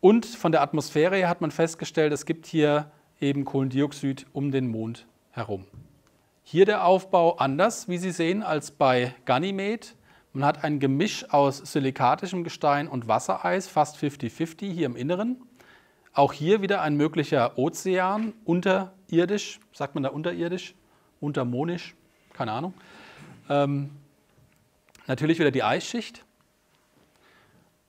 A: Und von der Atmosphäre her hat man festgestellt, es gibt hier eben Kohlendioxid um den Mond herum. Hier der Aufbau anders, wie Sie sehen, als bei Ganymed. Man hat ein Gemisch aus silikatischem Gestein und Wassereis, fast 50-50 hier im Inneren. Auch hier wieder ein möglicher Ozean, unterirdisch, sagt man da unterirdisch, untermonisch, keine Ahnung. Ähm, natürlich wieder die Eisschicht.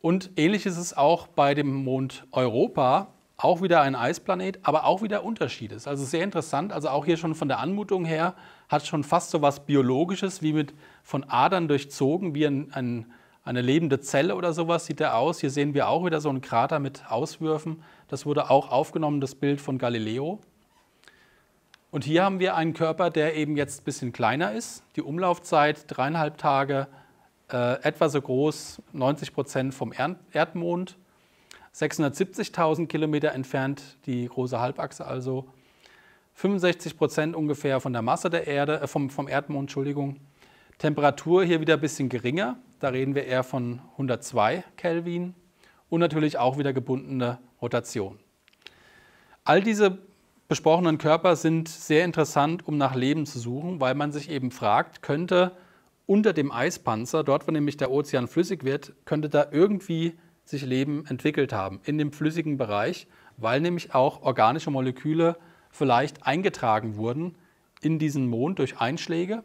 A: Und ähnlich ist es auch bei dem Mond Europa, auch wieder ein Eisplanet, aber auch wieder Unterschied ist. Also sehr interessant, also auch hier schon von der Anmutung her hat schon fast so was Biologisches, wie mit von Adern durchzogen, wie ein, ein, eine lebende Zelle oder sowas sieht er aus. Hier sehen wir auch wieder so einen Krater mit Auswürfen. Das wurde auch aufgenommen, das Bild von Galileo. Und hier haben wir einen Körper, der eben jetzt ein bisschen kleiner ist. Die Umlaufzeit dreieinhalb Tage, äh, etwa so groß, 90 Prozent vom Erd Erdmond, 670.000 Kilometer entfernt, die große Halbachse also, 65 Prozent ungefähr von der Masse der Erde, äh, vom, vom Erdmond, Entschuldigung. Temperatur hier wieder ein bisschen geringer, da reden wir eher von 102 Kelvin und natürlich auch wieder gebundene Rotation. All diese besprochenen Körper sind sehr interessant, um nach Leben zu suchen, weil man sich eben fragt, könnte unter dem Eispanzer, dort wo nämlich der Ozean flüssig wird, könnte da irgendwie sich Leben entwickelt haben, in dem flüssigen Bereich, weil nämlich auch organische Moleküle vielleicht eingetragen wurden in diesen Mond durch Einschläge.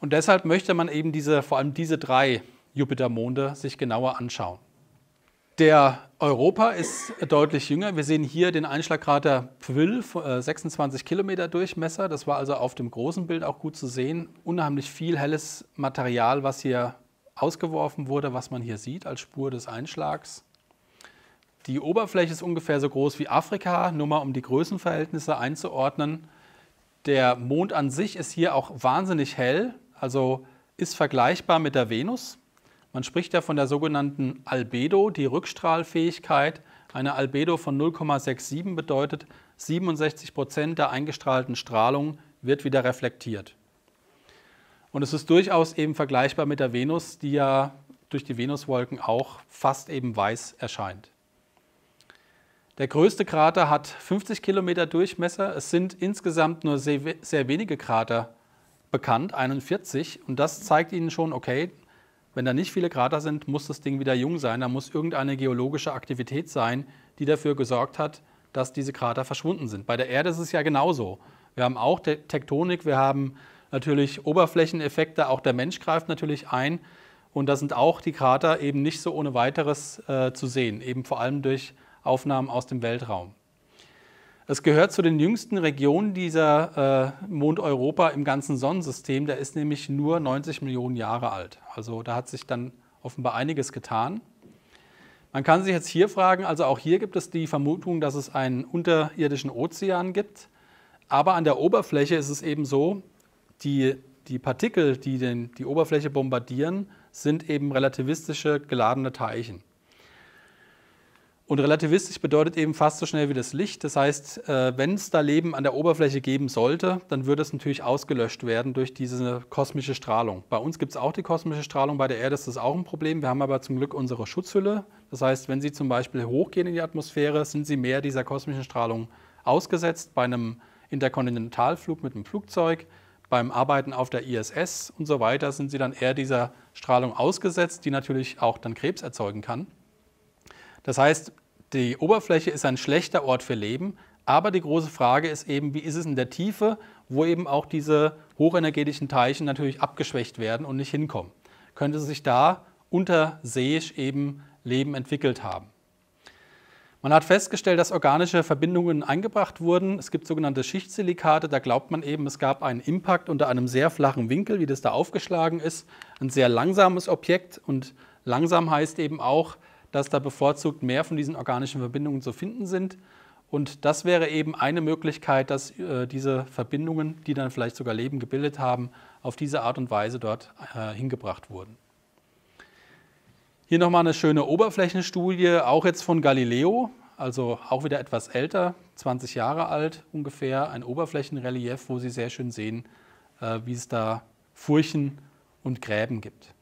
A: Und deshalb möchte man eben diese, vor allem diese drei Jupitermonde sich genauer anschauen der Europa ist deutlich jünger. Wir sehen hier den Einschlagkrater Pwyll, 26 äh, Kilometer Durchmesser. Das war also auf dem großen Bild auch gut zu sehen. Unheimlich viel helles Material, was hier ausgeworfen wurde, was man hier sieht als Spur des Einschlags. Die Oberfläche ist ungefähr so groß wie Afrika, nur mal um die Größenverhältnisse einzuordnen. Der Mond an sich ist hier auch wahnsinnig hell, also ist vergleichbar mit der Venus. Man spricht ja von der sogenannten Albedo, die Rückstrahlfähigkeit. Eine Albedo von 0,67 bedeutet, 67 Prozent der eingestrahlten Strahlung wird wieder reflektiert. Und es ist durchaus eben vergleichbar mit der Venus, die ja durch die Venuswolken auch fast eben weiß erscheint. Der größte Krater hat 50 Kilometer Durchmesser. Es sind insgesamt nur sehr, sehr wenige Krater bekannt, 41. Und das zeigt Ihnen schon, okay, wenn da nicht viele Krater sind, muss das Ding wieder jung sein. Da muss irgendeine geologische Aktivität sein, die dafür gesorgt hat, dass diese Krater verschwunden sind. Bei der Erde ist es ja genauso. Wir haben auch Tektonik, wir haben natürlich Oberflächeneffekte, auch der Mensch greift natürlich ein. Und da sind auch die Krater eben nicht so ohne weiteres äh, zu sehen, eben vor allem durch Aufnahmen aus dem Weltraum. Es gehört zu den jüngsten Regionen dieser äh, Mond Europa im ganzen Sonnensystem. Der ist nämlich nur 90 Millionen Jahre alt. Also da hat sich dann offenbar einiges getan. Man kann sich jetzt hier fragen, also auch hier gibt es die Vermutung, dass es einen unterirdischen Ozean gibt. Aber an der Oberfläche ist es eben so, die, die Partikel, die den, die Oberfläche bombardieren, sind eben relativistische geladene Teilchen. Und relativistisch bedeutet eben fast so schnell wie das Licht. Das heißt, äh, wenn es da Leben an der Oberfläche geben sollte, dann würde es natürlich ausgelöscht werden durch diese kosmische Strahlung. Bei uns gibt es auch die kosmische Strahlung, bei der Erde ist das auch ein Problem. Wir haben aber zum Glück unsere Schutzhülle. Das heißt, wenn sie zum Beispiel hochgehen in die Atmosphäre, sind sie mehr dieser kosmischen Strahlung ausgesetzt. Bei einem Interkontinentalflug mit einem Flugzeug, beim Arbeiten auf der ISS und so weiter sind sie dann eher dieser Strahlung ausgesetzt, die natürlich auch dann Krebs erzeugen kann. Das heißt, die Oberfläche ist ein schlechter Ort für Leben, aber die große Frage ist eben, wie ist es in der Tiefe, wo eben auch diese hochenergetischen Teilchen natürlich abgeschwächt werden und nicht hinkommen. Könnte sich da unterseeisch eben Leben entwickelt haben? Man hat festgestellt, dass organische Verbindungen eingebracht wurden. Es gibt sogenannte Schichtsilikate. Da glaubt man eben, es gab einen Impact unter einem sehr flachen Winkel, wie das da aufgeschlagen ist. Ein sehr langsames Objekt und langsam heißt eben auch, dass da bevorzugt mehr von diesen organischen Verbindungen zu finden sind. Und das wäre eben eine Möglichkeit, dass äh, diese Verbindungen, die dann vielleicht sogar Leben gebildet haben, auf diese Art und Weise dort äh, hingebracht wurden. Hier nochmal eine schöne Oberflächenstudie, auch jetzt von Galileo, also auch wieder etwas älter, 20 Jahre alt ungefähr, ein Oberflächenrelief, wo Sie sehr schön sehen, äh, wie es da Furchen und Gräben gibt.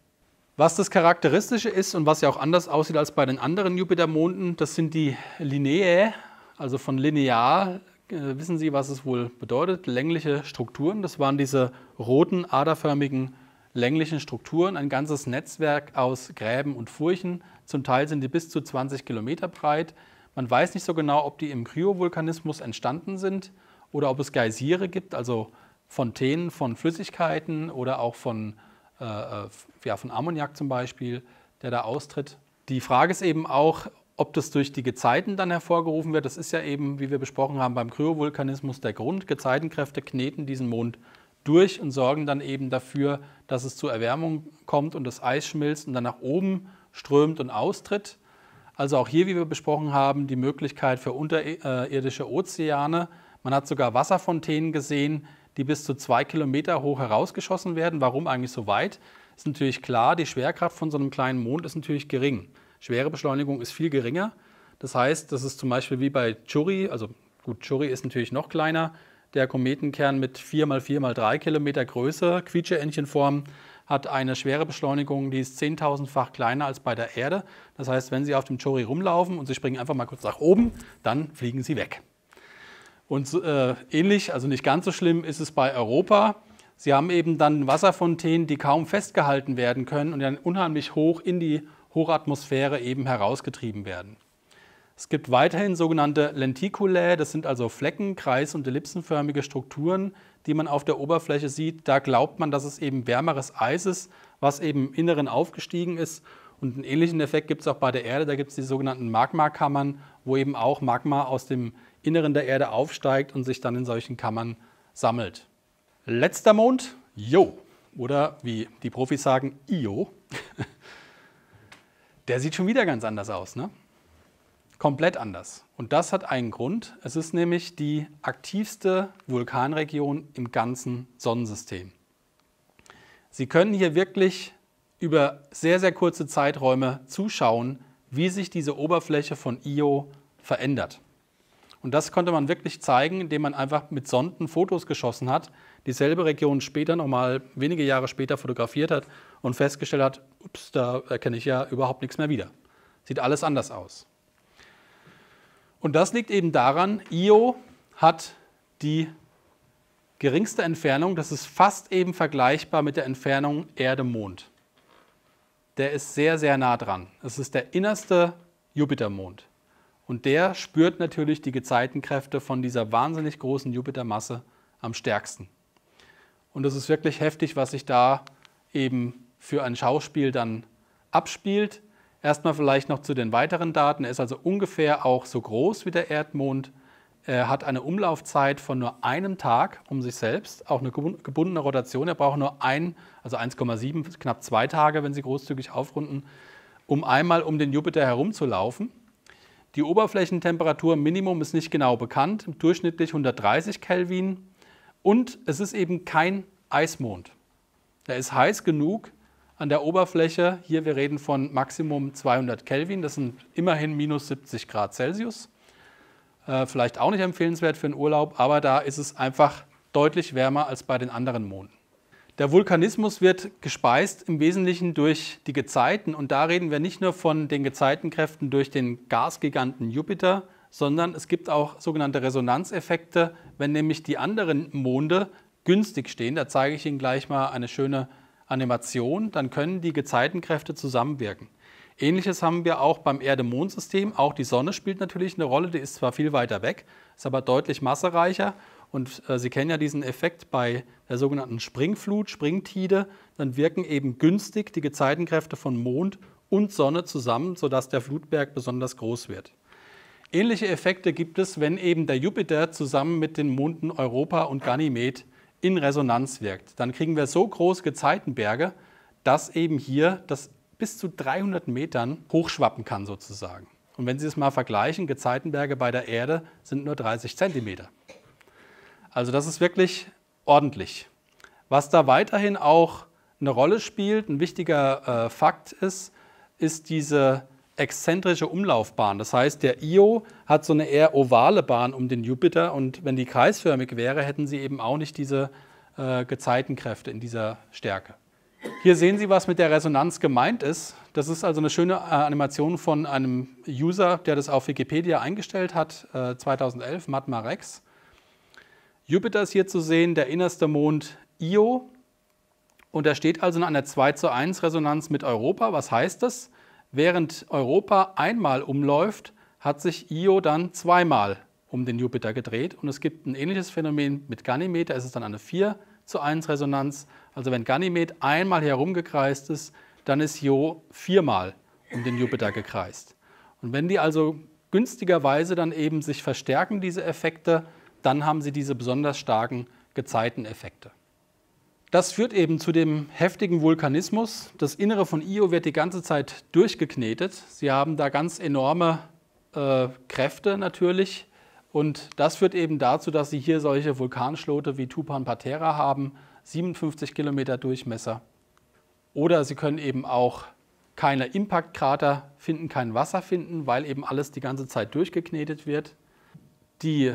A: Was das Charakteristische ist und was ja auch anders aussieht als bei den anderen Jupitermonden, das sind die Lineae, also von linear. Äh, wissen Sie, was es wohl bedeutet? Längliche Strukturen. Das waren diese roten, aderförmigen, länglichen Strukturen. Ein ganzes Netzwerk aus Gräben und Furchen. Zum Teil sind die bis zu 20 Kilometer breit. Man weiß nicht so genau, ob die im Kryovulkanismus entstanden sind oder ob es Geysire gibt, also Fontänen von Flüssigkeiten oder auch von äh, äh, ja, von Ammoniak zum Beispiel, der da austritt. Die Frage ist eben auch, ob das durch die Gezeiten dann hervorgerufen wird. Das ist ja eben, wie wir besprochen haben, beim Kryovulkanismus der Grund. Gezeitenkräfte kneten diesen Mond durch und sorgen dann eben dafür, dass es zu Erwärmung kommt und das Eis schmilzt und dann nach oben strömt und austritt. Also auch hier, wie wir besprochen haben, die Möglichkeit für unterirdische Ozeane. Man hat sogar Wasserfontänen gesehen, die bis zu zwei Kilometer hoch herausgeschossen werden. Warum eigentlich so weit? Ist natürlich klar, die Schwerkraft von so einem kleinen Mond ist natürlich gering. Schwere Beschleunigung ist viel geringer. Das heißt, das ist zum Beispiel wie bei Churi, also gut, Churi ist natürlich noch kleiner, der Kometenkern mit 4 mal 4 mal 3 Kilometer Größe, Quietscheentchenform, hat eine schwere Beschleunigung, die ist 10.000-fach kleiner als bei der Erde. Das heißt, wenn Sie auf dem Chori rumlaufen und Sie springen einfach mal kurz nach oben, dann fliegen Sie weg. Und äh, ähnlich, also nicht ganz so schlimm, ist es bei Europa. Sie haben eben dann Wasserfontänen, die kaum festgehalten werden können und dann unheimlich hoch in die Hochatmosphäre eben herausgetrieben werden. Es gibt weiterhin sogenannte Lenticulae, das sind also Flecken, kreis- und ellipsenförmige Strukturen, die man auf der Oberfläche sieht. Da glaubt man, dass es eben wärmeres Eis ist, was eben im Inneren aufgestiegen ist. Und einen ähnlichen Effekt gibt es auch bei der Erde, da gibt es die sogenannten Magmakammern, wo eben auch Magma aus dem Inneren der Erde aufsteigt und sich dann in solchen Kammern sammelt. Letzter Mond, Jo, oder wie die Profis sagen, Io. Der sieht schon wieder ganz anders aus, ne? Komplett anders. Und das hat einen Grund. Es ist nämlich die aktivste Vulkanregion im ganzen Sonnensystem. Sie können hier wirklich über sehr, sehr kurze Zeiträume zuschauen, wie sich diese Oberfläche von Io verändert. Und das konnte man wirklich zeigen, indem man einfach mit Sonden Fotos geschossen hat, dieselbe Region später nochmal wenige Jahre später fotografiert hat und festgestellt hat, ups, da erkenne ich ja überhaupt nichts mehr wieder. Sieht alles anders aus. Und das liegt eben daran, Io hat die geringste Entfernung, das ist fast eben vergleichbar mit der Entfernung Erde-Mond. Der ist sehr, sehr nah dran. Es ist der innerste Jupitermond. Und der spürt natürlich die Gezeitenkräfte von dieser wahnsinnig großen Jupitermasse am stärksten. Und es ist wirklich heftig, was sich da eben für ein Schauspiel dann abspielt. Erstmal vielleicht noch zu den weiteren Daten. Er ist also ungefähr auch so groß wie der Erdmond. Er hat eine Umlaufzeit von nur einem Tag um sich selbst, auch eine gebundene Rotation. Er braucht nur ein, also 1,7, knapp zwei Tage, wenn Sie großzügig aufrunden, um einmal um den Jupiter herumzulaufen. Die Oberflächentemperatur Minimum ist nicht genau bekannt, durchschnittlich 130 Kelvin. Und es ist eben kein Eismond. Er ist heiß genug an der Oberfläche. Hier, wir reden von Maximum 200 Kelvin, das sind immerhin minus 70 Grad Celsius. Äh, vielleicht auch nicht empfehlenswert für einen Urlaub, aber da ist es einfach deutlich wärmer als bei den anderen Monden. Der Vulkanismus wird gespeist im Wesentlichen durch die Gezeiten und da reden wir nicht nur von den Gezeitenkräften durch den Gasgiganten Jupiter, sondern es gibt auch sogenannte Resonanzeffekte, wenn nämlich die anderen Monde günstig stehen. Da zeige ich Ihnen gleich mal eine schöne Animation. Dann können die Gezeitenkräfte zusammenwirken. Ähnliches haben wir auch beim Erde-Mond-System. Auch die Sonne spielt natürlich eine Rolle, die ist zwar viel weiter weg, ist aber deutlich massereicher und äh, Sie kennen ja diesen Effekt bei der sogenannten Springflut, Springtide. Dann wirken eben günstig die Gezeitenkräfte von Mond und Sonne zusammen, sodass der Flutberg besonders groß wird. Ähnliche Effekte gibt es, wenn eben der Jupiter zusammen mit den Monden Europa und Ganymed in Resonanz wirkt. Dann kriegen wir so große Gezeitenberge, dass eben hier das bis zu 300 Metern hochschwappen kann sozusagen. Und wenn Sie es mal vergleichen, Gezeitenberge bei der Erde sind nur 30 Zentimeter. Also das ist wirklich ordentlich. Was da weiterhin auch eine Rolle spielt, ein wichtiger äh, Fakt ist, ist diese exzentrische Umlaufbahn. Das heißt, der Io hat so eine eher ovale Bahn um den Jupiter und wenn die kreisförmig wäre, hätten sie eben auch nicht diese äh, Gezeitenkräfte in dieser Stärke. Hier sehen Sie, was mit der Resonanz gemeint ist. Das ist also eine schöne äh, Animation von einem User, der das auf Wikipedia eingestellt hat, äh, 2011, Matt Rex. Jupiter ist hier zu sehen, der innerste Mond Io. Und er steht also in einer 2 zu 1 Resonanz mit Europa. Was heißt das? Während Europa einmal umläuft, hat sich Io dann zweimal um den Jupiter gedreht. Und es gibt ein ähnliches Phänomen mit Ganymed, da ist es dann eine 4 zu 1 Resonanz. Also wenn Ganymed einmal herumgekreist ist, dann ist Io viermal um den Jupiter gekreist. Und wenn die also günstigerweise dann eben sich verstärken, diese Effekte, dann haben sie diese besonders starken Gezeiteneffekte. Das führt eben zu dem heftigen Vulkanismus. Das Innere von Io wird die ganze Zeit durchgeknetet. Sie haben da ganz enorme äh, Kräfte natürlich. Und das führt eben dazu, dass sie hier solche Vulkanschlote wie Tupan Patera haben, 57 Kilometer Durchmesser. Oder sie können eben auch keine Impactkrater finden, kein Wasser finden, weil eben alles die ganze Zeit durchgeknetet wird. Die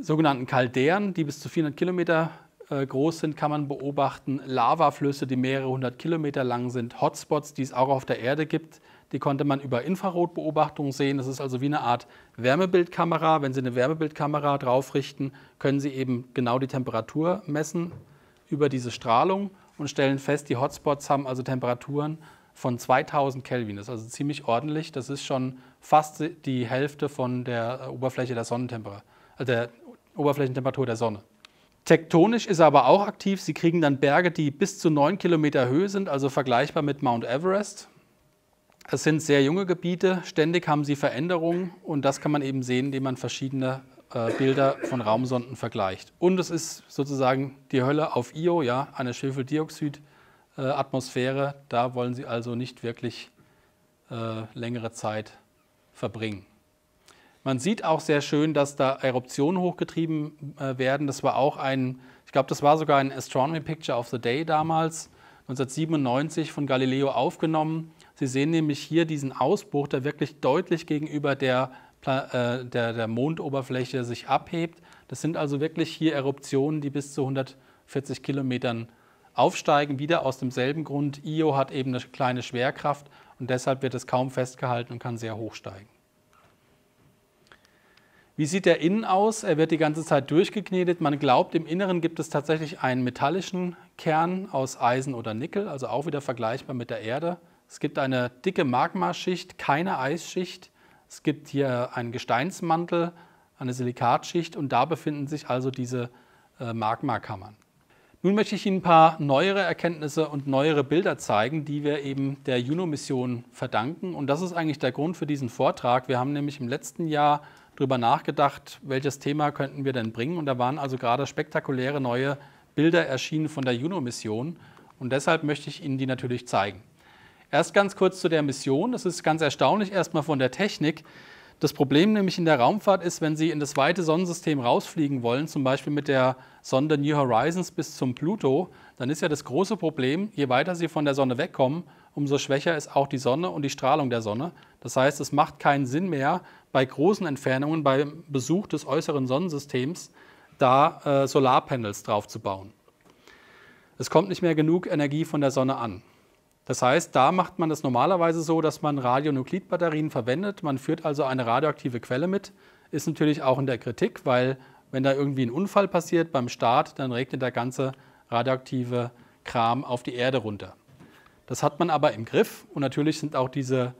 A: sogenannten Kaldären, die bis zu 400 Kilometer äh, groß sind, kann man beobachten Lavaflüsse, die mehrere hundert Kilometer lang sind, Hotspots, die es auch auf der Erde gibt. Die konnte man über Infrarotbeobachtung sehen. Das ist also wie eine Art Wärmebildkamera. Wenn Sie eine Wärmebildkamera draufrichten, können Sie eben genau die Temperatur messen über diese Strahlung und stellen fest, die Hotspots haben also Temperaturen von 2000 Kelvin. Das ist also ziemlich ordentlich. Das ist schon fast die Hälfte von der äh, Oberfläche der Sonnentemperatur, äh, der Oberflächentemperatur der Sonne. Tektonisch ist er aber auch aktiv. Sie kriegen dann Berge, die bis zu 9 Kilometer Höhe sind, also vergleichbar mit Mount Everest. Es sind sehr junge Gebiete, ständig haben sie Veränderungen und das kann man eben sehen, indem man verschiedene äh, Bilder von Raumsonden vergleicht. Und es ist sozusagen die Hölle auf Io, ja, eine Schwefeldioxid-Atmosphäre. Äh, da wollen sie also nicht wirklich äh, längere Zeit verbringen. Man sieht auch sehr schön, dass da Eruptionen hochgetrieben äh, werden. Das war auch ein, ich glaube, das war sogar ein Astronomy Picture of the Day damals, 1997 von Galileo aufgenommen. Sie sehen nämlich hier diesen Ausbruch, der wirklich deutlich gegenüber der, äh, der, der Mondoberfläche sich abhebt. Das sind also wirklich hier Eruptionen, die bis zu 140 Kilometern aufsteigen. Wieder aus demselben Grund. Io hat eben eine kleine Schwerkraft und deshalb wird es kaum festgehalten und kann sehr hoch steigen. Wie sieht er innen aus? Er wird die ganze Zeit durchgeknetet. Man glaubt, im Inneren gibt es tatsächlich einen metallischen Kern aus Eisen oder Nickel, also auch wieder vergleichbar mit der Erde. Es gibt eine dicke Magmaschicht, keine Eisschicht. Es gibt hier einen Gesteinsmantel, eine Silikatschicht und da befinden sich also diese äh, Magmakammern. Nun möchte ich Ihnen ein paar neuere Erkenntnisse und neuere Bilder zeigen, die wir eben der Juno-Mission verdanken. Und das ist eigentlich der Grund für diesen Vortrag. Wir haben nämlich im letzten Jahr drüber nachgedacht, welches Thema könnten wir denn bringen. Und da waren also gerade spektakuläre neue Bilder erschienen von der Juno-Mission. Und deshalb möchte ich Ihnen die natürlich zeigen. Erst ganz kurz zu der Mission. Das ist ganz erstaunlich erstmal von der Technik. Das Problem nämlich in der Raumfahrt ist, wenn Sie in das weite Sonnensystem rausfliegen wollen, zum Beispiel mit der Sonde New Horizons bis zum Pluto, dann ist ja das große Problem, je weiter Sie von der Sonne wegkommen, umso schwächer ist auch die Sonne und die Strahlung der Sonne. Das heißt, es macht keinen Sinn mehr, bei großen Entfernungen beim Besuch des äußeren Sonnensystems da äh, Solarpanels drauf zu bauen. Es kommt nicht mehr genug Energie von der Sonne an. Das heißt, da macht man es normalerweise so, dass man Radionuklidbatterien verwendet. Man führt also eine radioaktive Quelle mit. Ist natürlich auch in der Kritik, weil wenn da irgendwie ein Unfall passiert beim Start, dann regnet der ganze radioaktive Kram auf die Erde runter. Das hat man aber im Griff und natürlich sind auch diese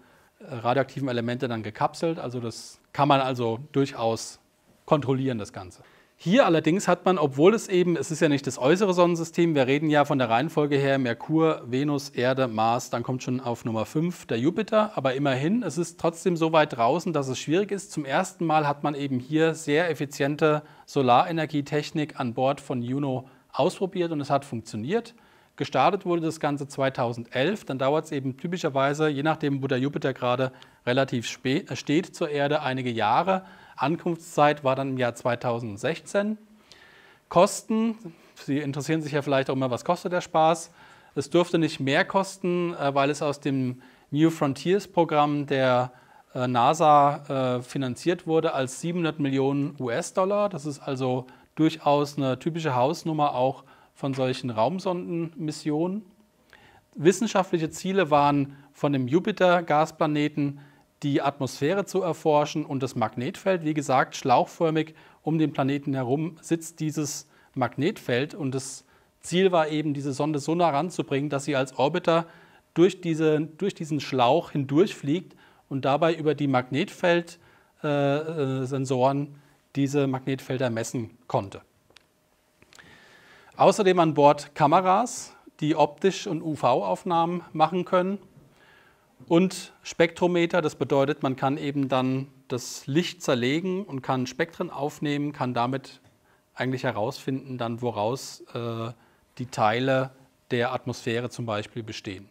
A: radioaktiven Elemente dann gekapselt. Also das kann man also durchaus kontrollieren, das Ganze. Hier allerdings hat man, obwohl es eben, es ist ja nicht das äußere Sonnensystem, wir reden ja von der Reihenfolge her Merkur, Venus, Erde, Mars, dann kommt schon auf Nummer 5 der Jupiter, aber immerhin, es ist trotzdem so weit draußen, dass es schwierig ist. Zum ersten Mal hat man eben hier sehr effiziente Solarenergietechnik an Bord von Juno ausprobiert und es hat funktioniert. Gestartet wurde das Ganze 2011, dann dauert es eben typischerweise, je nachdem, wo der Jupiter gerade relativ spät, äh, steht zur Erde, einige Jahre. Ankunftszeit war dann im Jahr 2016. Kosten, Sie interessieren sich ja vielleicht auch immer, was kostet der Spaß. Es dürfte nicht mehr kosten, äh, weil es aus dem New Frontiers Programm der äh, NASA finanziert wurde als 700 Millionen US-Dollar. Das ist also durchaus eine typische Hausnummer auch von solchen Raumsondenmissionen. Wissenschaftliche Ziele waren von dem Jupiter-Gasplaneten die Atmosphäre zu erforschen und das Magnetfeld. Wie gesagt, schlauchförmig um den Planeten herum sitzt dieses Magnetfeld und das Ziel war eben, diese Sonde so nah ranzubringen, dass sie als Orbiter durch, diese, durch diesen Schlauch hindurchfliegt und dabei über die Magnetfeldsensoren diese Magnetfelder messen konnte. Außerdem an Bord Kameras, die optisch und UV-Aufnahmen machen können und Spektrometer, das bedeutet, man kann eben dann das Licht zerlegen und kann Spektren aufnehmen, kann damit eigentlich herausfinden, dann woraus äh, die Teile der Atmosphäre zum Beispiel bestehen.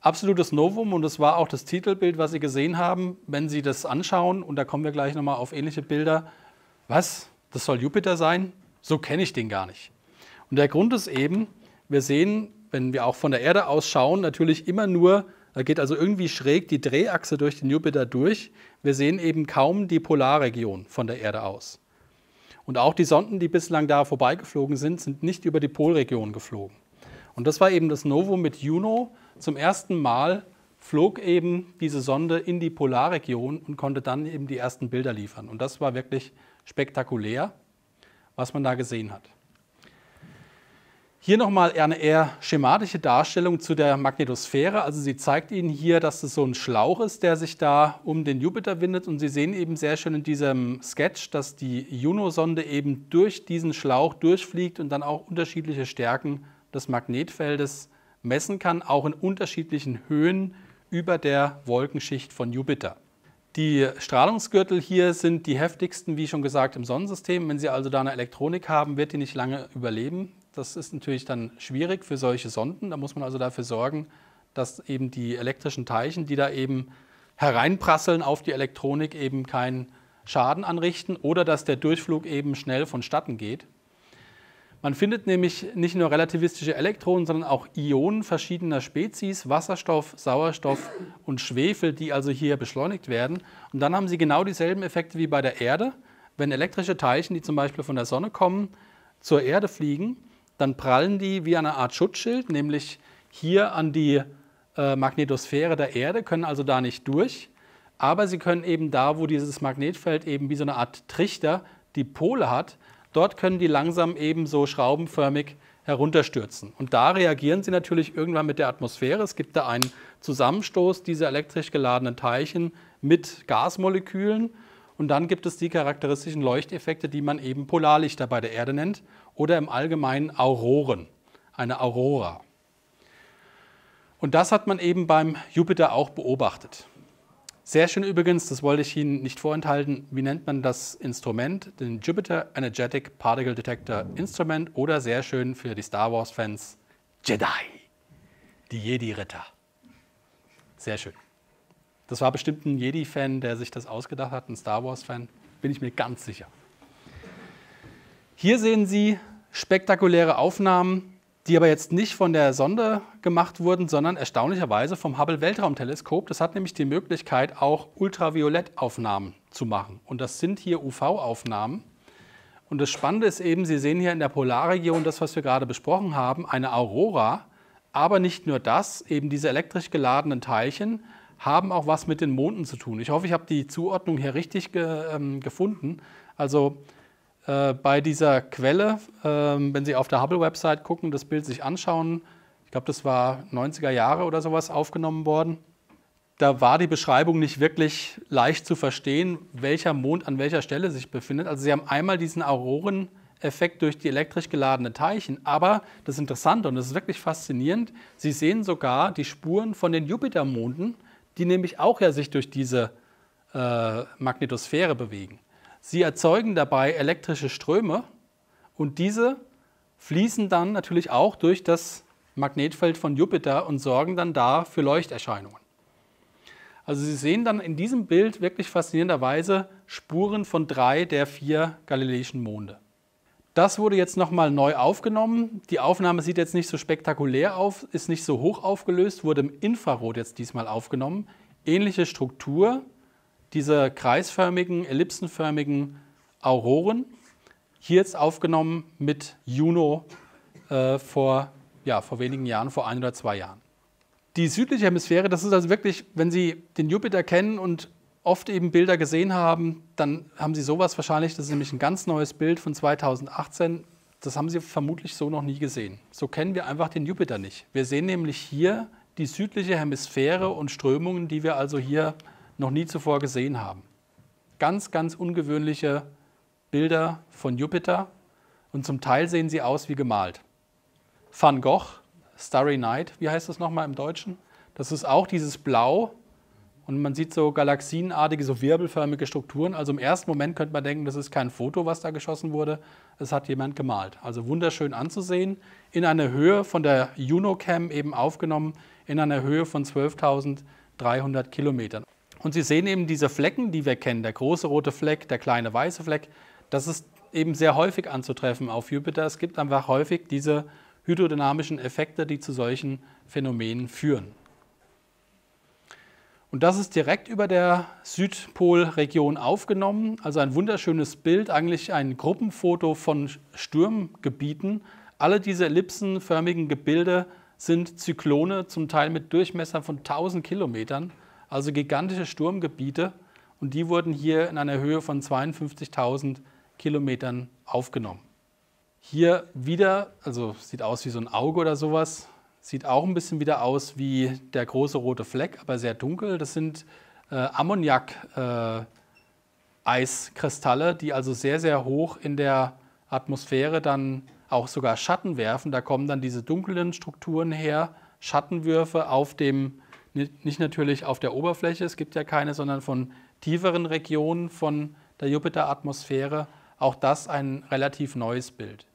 A: Absolutes Novum und das war auch das Titelbild, was Sie gesehen haben. Wenn Sie das anschauen, und da kommen wir gleich nochmal auf ähnliche Bilder, was, das soll Jupiter sein? so kenne ich den gar nicht. Und der Grund ist eben, wir sehen, wenn wir auch von der Erde aus schauen, natürlich immer nur, da geht also irgendwie schräg die Drehachse durch den Jupiter durch. Wir sehen eben kaum die Polarregion von der Erde aus. Und auch die Sonden, die bislang da vorbeigeflogen sind, sind nicht über die Polregion geflogen. Und das war eben das Novo mit Juno. Zum ersten Mal flog eben diese Sonde in die Polarregion und konnte dann eben die ersten Bilder liefern. Und das war wirklich spektakulär was man da gesehen hat. Hier nochmal eine eher schematische Darstellung zu der Magnetosphäre. Also sie zeigt Ihnen hier, dass es so ein Schlauch ist, der sich da um den Jupiter windet. Und Sie sehen eben sehr schön in diesem Sketch, dass die Juno-Sonde eben durch diesen Schlauch durchfliegt und dann auch unterschiedliche Stärken des Magnetfeldes messen kann, auch in unterschiedlichen Höhen über der Wolkenschicht von Jupiter. Die Strahlungsgürtel hier sind die heftigsten, wie schon gesagt, im Sonnensystem. Wenn Sie also da eine Elektronik haben, wird die nicht lange überleben. Das ist natürlich dann schwierig für solche Sonden. Da muss man also dafür sorgen, dass eben die elektrischen Teilchen, die da eben hereinprasseln auf die Elektronik, eben keinen Schaden anrichten oder dass der Durchflug eben schnell vonstatten geht. Man findet nämlich nicht nur relativistische Elektronen, sondern auch Ionen verschiedener Spezies, Wasserstoff, Sauerstoff und Schwefel, die also hier beschleunigt werden. Und dann haben sie genau dieselben Effekte wie bei der Erde. Wenn elektrische Teilchen, die zum Beispiel von der Sonne kommen, zur Erde fliegen, dann prallen die wie eine Art Schutzschild, nämlich hier an die äh, Magnetosphäre der Erde, können also da nicht durch. Aber sie können eben da, wo dieses Magnetfeld eben wie so eine Art Trichter die Pole hat, Dort können die langsam eben so schraubenförmig herunterstürzen. Und da reagieren sie natürlich irgendwann mit der Atmosphäre. Es gibt da einen Zusammenstoß dieser elektrisch geladenen Teilchen mit Gasmolekülen. Und dann gibt es die charakteristischen Leuchteffekte, die man eben Polarlichter bei der Erde nennt oder im Allgemeinen Auroren, eine Aurora. Und das hat man eben beim Jupiter auch beobachtet. Sehr schön übrigens, das wollte ich Ihnen nicht vorenthalten, wie nennt man das Instrument? Den Jupiter Energetic Particle Detector Instrument oder sehr schön für die Star Wars-Fans Jedi, die Jedi-Ritter. Sehr schön. Das war bestimmt ein Jedi-Fan, der sich das ausgedacht hat, ein Star Wars-Fan, bin ich mir ganz sicher. Hier sehen Sie spektakuläre Aufnahmen die aber jetzt nicht von der Sonde gemacht wurden, sondern erstaunlicherweise vom Hubble Weltraumteleskop. Das hat nämlich die Möglichkeit, auch Ultraviolettaufnahmen zu machen. Und das sind hier UV-Aufnahmen. Und das Spannende ist eben, Sie sehen hier in der Polarregion das, was wir gerade besprochen haben, eine Aurora. Aber nicht nur das, eben diese elektrisch geladenen Teilchen haben auch was mit den Monden zu tun. Ich hoffe, ich habe die Zuordnung hier richtig ge, ähm, gefunden. Also äh, bei dieser Quelle, äh, wenn Sie auf der Hubble-Website gucken, das Bild sich anschauen, ich glaube, das war 90er Jahre oder sowas aufgenommen worden, da war die Beschreibung nicht wirklich leicht zu verstehen, welcher Mond an welcher Stelle sich befindet. Also Sie haben einmal diesen Auroreneffekt durch die elektrisch geladenen Teilchen. Aber das Interessante und das ist wirklich faszinierend, Sie sehen sogar die Spuren von den Jupitermonden, die nämlich auch ja sich durch diese äh, Magnetosphäre bewegen. Sie erzeugen dabei elektrische Ströme und diese fließen dann natürlich auch durch das Magnetfeld von Jupiter und sorgen dann da für Leuchterscheinungen. Also Sie sehen dann in diesem Bild wirklich faszinierenderweise Spuren von drei der vier galileischen Monde. Das wurde jetzt nochmal neu aufgenommen. Die Aufnahme sieht jetzt nicht so spektakulär auf, ist nicht so hoch aufgelöst, wurde im Infrarot jetzt diesmal aufgenommen. Ähnliche Struktur, diese kreisförmigen, ellipsenförmigen Auroren. Hier jetzt aufgenommen mit Juno äh, vor, ja, vor wenigen Jahren, vor ein oder zwei Jahren. Die südliche Hemisphäre, das ist also wirklich, wenn Sie den Jupiter kennen und oft eben Bilder gesehen haben, dann haben Sie sowas wahrscheinlich, das ist nämlich ein ganz neues Bild von 2018, das haben Sie vermutlich so noch nie gesehen. So kennen wir einfach den Jupiter nicht. Wir sehen nämlich hier die südliche Hemisphäre und Strömungen, die wir also hier äh, noch nie zuvor gesehen haben. Ganz, ganz ungewöhnliche Bilder von Jupiter und zum Teil sehen sie aus wie gemalt. Van Gogh, Starry Night, wie heißt das nochmal im Deutschen? Das ist auch dieses Blau und man sieht so galaxienartige, so wirbelförmige Strukturen. Also im ersten Moment könnte man denken, das ist kein Foto, was da geschossen wurde, es hat jemand gemalt. Also wunderschön anzusehen, in einer Höhe von der Junocam eben aufgenommen, in einer Höhe von 12.300 Kilometern. Und Sie sehen eben diese Flecken, die wir kennen, der große rote Fleck, der kleine weiße Fleck, das ist eben sehr häufig anzutreffen auf Jupiter. Es gibt einfach häufig diese hydrodynamischen Effekte, die zu solchen Phänomenen führen. Und das ist direkt über der Südpolregion aufgenommen, also ein wunderschönes Bild, eigentlich ein Gruppenfoto von Sturmgebieten. Alle diese ellipsenförmigen Gebilde sind Zyklone, zum Teil mit Durchmessern von 1000 Kilometern also gigantische Sturmgebiete. Und die wurden hier in einer Höhe von 52.000 Kilometern aufgenommen. Hier wieder, also sieht aus wie so ein Auge oder sowas, sieht auch ein bisschen wieder aus wie der große rote Fleck, aber sehr dunkel. Das sind äh, Ammoniak-Eiskristalle, äh, die also sehr, sehr hoch in der Atmosphäre dann auch sogar Schatten werfen. Da kommen dann diese dunklen Strukturen her, Schattenwürfe auf dem nicht natürlich auf der Oberfläche, es gibt ja keine, sondern von tieferen Regionen von der Jupiter-Atmosphäre. Auch das ein relativ neues Bild.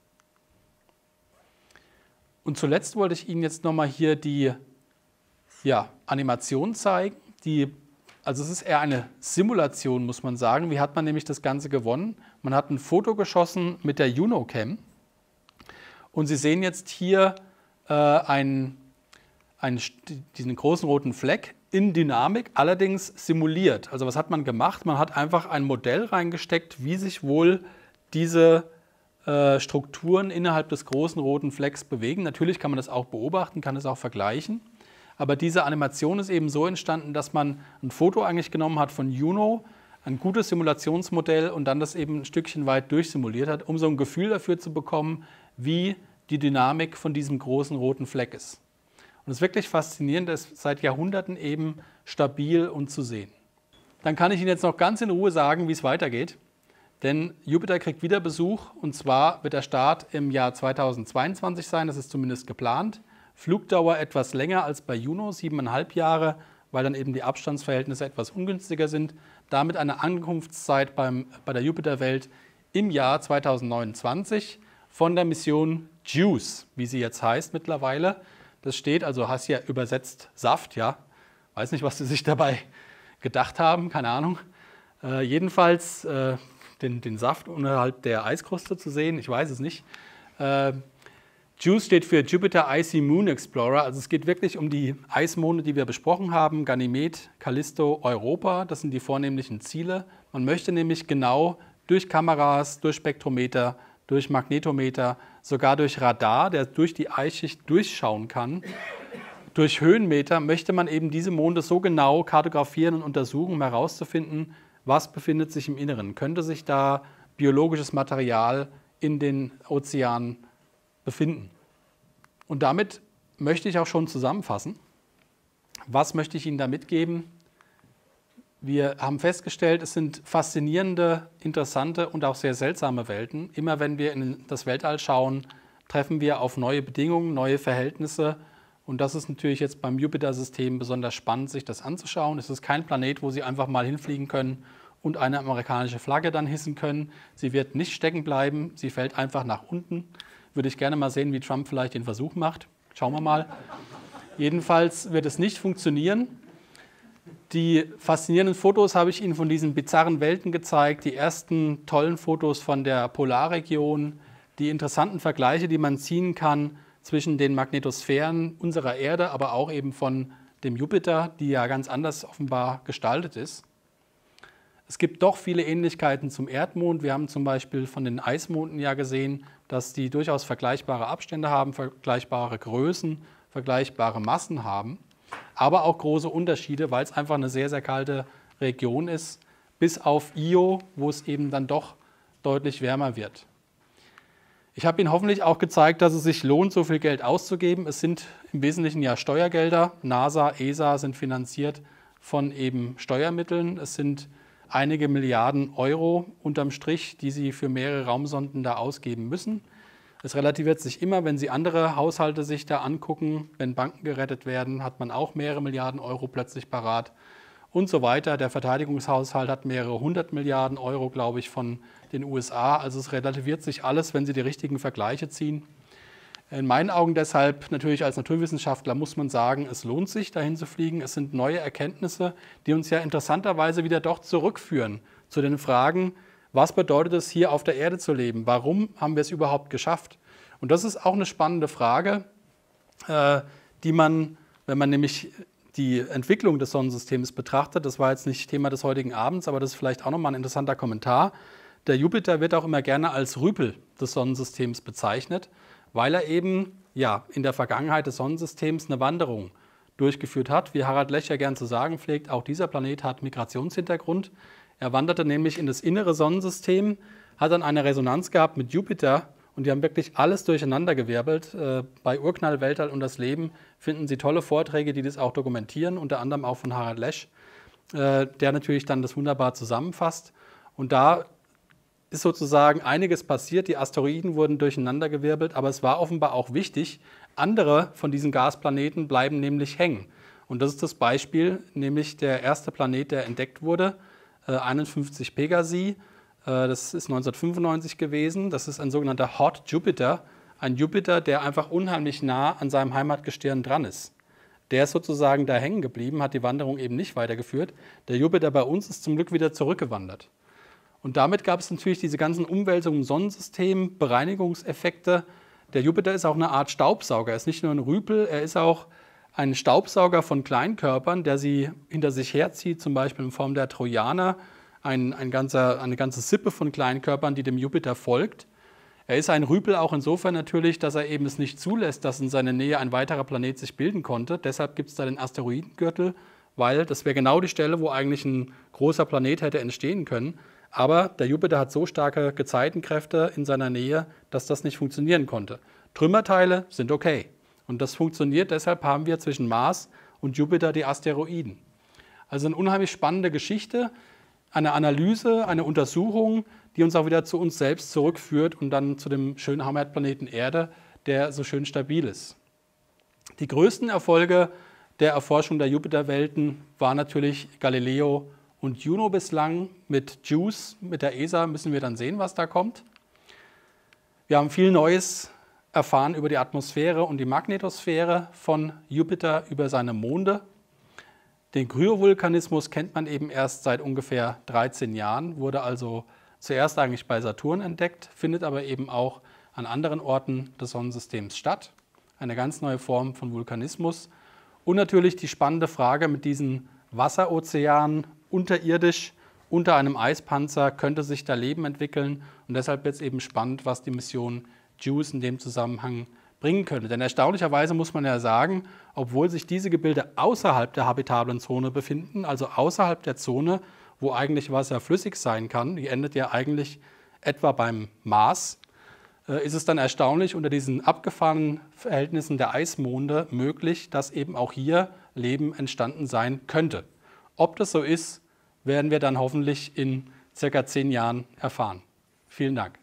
A: Und zuletzt wollte ich Ihnen jetzt nochmal hier die ja, Animation zeigen. Die, also es ist eher eine Simulation, muss man sagen. Wie hat man nämlich das Ganze gewonnen? Man hat ein Foto geschossen mit der Juno-Cam. Und Sie sehen jetzt hier äh, einen einen, diesen großen roten Fleck in Dynamik, allerdings simuliert. Also was hat man gemacht? Man hat einfach ein Modell reingesteckt, wie sich wohl diese äh, Strukturen innerhalb des großen roten Flecks bewegen. Natürlich kann man das auch beobachten, kann es auch vergleichen. Aber diese Animation ist eben so entstanden, dass man ein Foto eigentlich genommen hat von Juno, ein gutes Simulationsmodell und dann das eben ein Stückchen weit durchsimuliert hat, um so ein Gefühl dafür zu bekommen, wie die Dynamik von diesem großen roten Fleck ist. Und das wirklich Faszinierende ist seit Jahrhunderten eben stabil und zu sehen. Dann kann ich Ihnen jetzt noch ganz in Ruhe sagen, wie es weitergeht. Denn Jupiter kriegt wieder Besuch und zwar wird der Start im Jahr 2022 sein, das ist zumindest geplant. Flugdauer etwas länger als bei Juno, siebeneinhalb Jahre, weil dann eben die Abstandsverhältnisse etwas ungünstiger sind. Damit eine Ankunftszeit beim, bei der Jupiterwelt im Jahr 2029 von der Mission JUICE, wie sie jetzt heißt mittlerweile das steht. Also hast ja übersetzt Saft, ja. Weiß nicht, was sie sich dabei gedacht haben, keine Ahnung. Äh, jedenfalls äh, den, den, Saft unterhalb der Eiskruste zu sehen, ich weiß es nicht. Äh, JUICE steht für Jupiter Icy Moon Explorer. Also es geht wirklich um die Eismonde, die wir besprochen haben. Ganymed, Callisto, Europa, das sind die vornehmlichen Ziele. Man möchte nämlich genau durch Kameras, durch Spektrometer, durch Magnetometer sogar durch Radar, der durch die Eisschicht durchschauen kann, durch Höhenmeter möchte man eben diese Monde so genau kartografieren und untersuchen, um herauszufinden, was befindet sich im Inneren. Könnte sich da biologisches Material in den Ozeanen befinden? Und damit möchte ich auch schon zusammenfassen. Was möchte ich Ihnen da mitgeben? Wir haben festgestellt, es sind faszinierende, interessante und auch sehr seltsame Welten. Immer wenn wir in das Weltall schauen, treffen wir auf neue Bedingungen, neue Verhältnisse. Und das ist natürlich jetzt beim Jupiter-System besonders spannend, sich das anzuschauen. Es ist kein Planet, wo Sie einfach mal hinfliegen können und eine amerikanische Flagge dann hissen können. Sie wird nicht stecken bleiben, sie fällt einfach nach unten. Würde ich gerne mal sehen, wie Trump vielleicht den Versuch macht. Schauen wir mal. Jedenfalls wird es nicht funktionieren. Die faszinierenden Fotos habe ich Ihnen von diesen bizarren Welten gezeigt, die ersten tollen Fotos von der Polarregion, die interessanten Vergleiche, die man ziehen kann zwischen den Magnetosphären unserer Erde, aber auch eben von dem Jupiter, die ja ganz anders offenbar gestaltet ist. Es gibt doch viele Ähnlichkeiten zum Erdmond. Wir haben zum Beispiel von den Eismonden ja gesehen, dass die durchaus vergleichbare Abstände haben, vergleichbare Größen, vergleichbare Massen haben aber auch große Unterschiede, weil es einfach eine sehr, sehr kalte Region ist, bis auf Io, wo es eben dann doch deutlich wärmer wird. Ich habe Ihnen hoffentlich auch gezeigt, dass es sich lohnt, so viel Geld auszugeben. Es sind im Wesentlichen ja Steuergelder. NASA, ESA sind finanziert von eben Steuermitteln. Es sind einige Milliarden Euro unterm Strich, die Sie für mehrere Raumsonden da ausgeben müssen. Es relativiert sich immer, wenn Sie andere Haushalte sich da angucken, wenn Banken gerettet werden, hat man auch mehrere Milliarden Euro plötzlich parat und so weiter. Der Verteidigungshaushalt hat mehrere hundert Milliarden Euro, glaube ich, von den USA. Also es relativiert sich alles, wenn Sie die richtigen Vergleiche ziehen. In meinen Augen deshalb natürlich als Naturwissenschaftler muss man sagen, es lohnt sich, dahin zu fliegen. Es sind neue Erkenntnisse, die uns ja interessanterweise wieder doch zurückführen zu den Fragen, was bedeutet es, hier auf der Erde zu leben? Warum haben wir es überhaupt geschafft? Und das ist auch eine spannende Frage, äh, die man, wenn man nämlich die Entwicklung des Sonnensystems betrachtet, das war jetzt nicht Thema des heutigen Abends, aber das ist vielleicht auch nochmal ein interessanter Kommentar. Der Jupiter wird auch immer gerne als Rüpel des Sonnensystems bezeichnet, weil er eben ja, in der Vergangenheit des Sonnensystems eine Wanderung durchgeführt hat. Wie Harald Lecher gern zu sagen pflegt, auch dieser Planet hat Migrationshintergrund. Er wanderte nämlich in das innere Sonnensystem, hat dann eine Resonanz gehabt mit Jupiter und die haben wirklich alles durcheinandergewirbelt. Äh, bei Urknall, Weltall und das Leben finden Sie tolle Vorträge, die das auch dokumentieren, unter anderem auch von Harald Lesch, äh, der natürlich dann das wunderbar zusammenfasst. Und da ist sozusagen einiges passiert. Die Asteroiden wurden durcheinandergewirbelt, aber es war offenbar auch wichtig, andere von diesen Gasplaneten bleiben nämlich hängen. Und das ist das Beispiel, nämlich der erste Planet, der entdeckt wurde, 51 äh, Pegasi. Äh, das ist 1995 gewesen. Das ist ein sogenannter Hot Jupiter. Ein Jupiter, der einfach unheimlich nah an seinem Heimatgestirn dran ist. Der ist sozusagen da hängen geblieben, hat die Wanderung eben nicht weitergeführt. Der Jupiter bei uns ist zum Glück wieder zurückgewandert. Und damit gab es natürlich diese ganzen Umwälzungen im Sonnensystem, Bereinigungseffekte. Der Jupiter ist auch eine Art Staubsauger. Er ist nicht nur ein Rüpel, er ist auch ein Staubsauger von Kleinkörpern, der sie hinter sich herzieht, zum Beispiel in Form der Trojaner, ein, ein ganzer, eine ganze Sippe von Kleinkörpern, die dem Jupiter folgt. Er ist ein Rüpel auch insofern natürlich, dass er eben es nicht zulässt, dass in seiner Nähe ein weiterer Planet sich bilden konnte. Deshalb gibt es da den Asteroidengürtel, weil das wäre genau die Stelle, wo eigentlich ein großer Planet hätte entstehen können. Aber der Jupiter hat so starke Gezeitenkräfte in seiner Nähe, dass das nicht funktionieren konnte. Trümmerteile sind okay. Und das funktioniert, deshalb haben wir zwischen Mars und Jupiter die Asteroiden. Also eine unheimlich spannende Geschichte, eine Analyse, eine Untersuchung, die uns auch wieder zu uns selbst zurückführt und dann zu dem schönen Heimatplaneten Erde, der so schön stabil ist. Die größten Erfolge der Erforschung der Jupiterwelten waren natürlich Galileo und Juno bislang. Mit JUICE, mit der ESA müssen wir dann sehen, was da kommt. Wir haben viel Neues erfahren über die Atmosphäre und die Magnetosphäre von Jupiter über seine Monde. Den Kryovulkanismus kennt man eben erst seit ungefähr 13 Jahren, wurde also zuerst eigentlich bei Saturn entdeckt, findet aber eben auch an anderen Orten des Sonnensystems statt. Eine ganz neue Form von Vulkanismus. Und natürlich die spannende Frage mit diesen Wasserozeanen unterirdisch, unter einem Eispanzer, könnte sich da Leben entwickeln. Und deshalb wird es eben spannend, was die Mission Jews in dem Zusammenhang bringen könnte. Denn erstaunlicherweise muss man ja sagen, obwohl sich diese Gebilde außerhalb der habitablen Zone befinden, also außerhalb der Zone, wo eigentlich Wasser flüssig sein kann, die endet ja eigentlich etwa beim Mars, äh, ist es dann erstaunlich unter diesen abgefahrenen Verhältnissen der Eismonde möglich, dass eben auch hier Leben entstanden sein könnte. Ob das so ist, werden wir dann hoffentlich in circa zehn Jahren erfahren. Vielen Dank.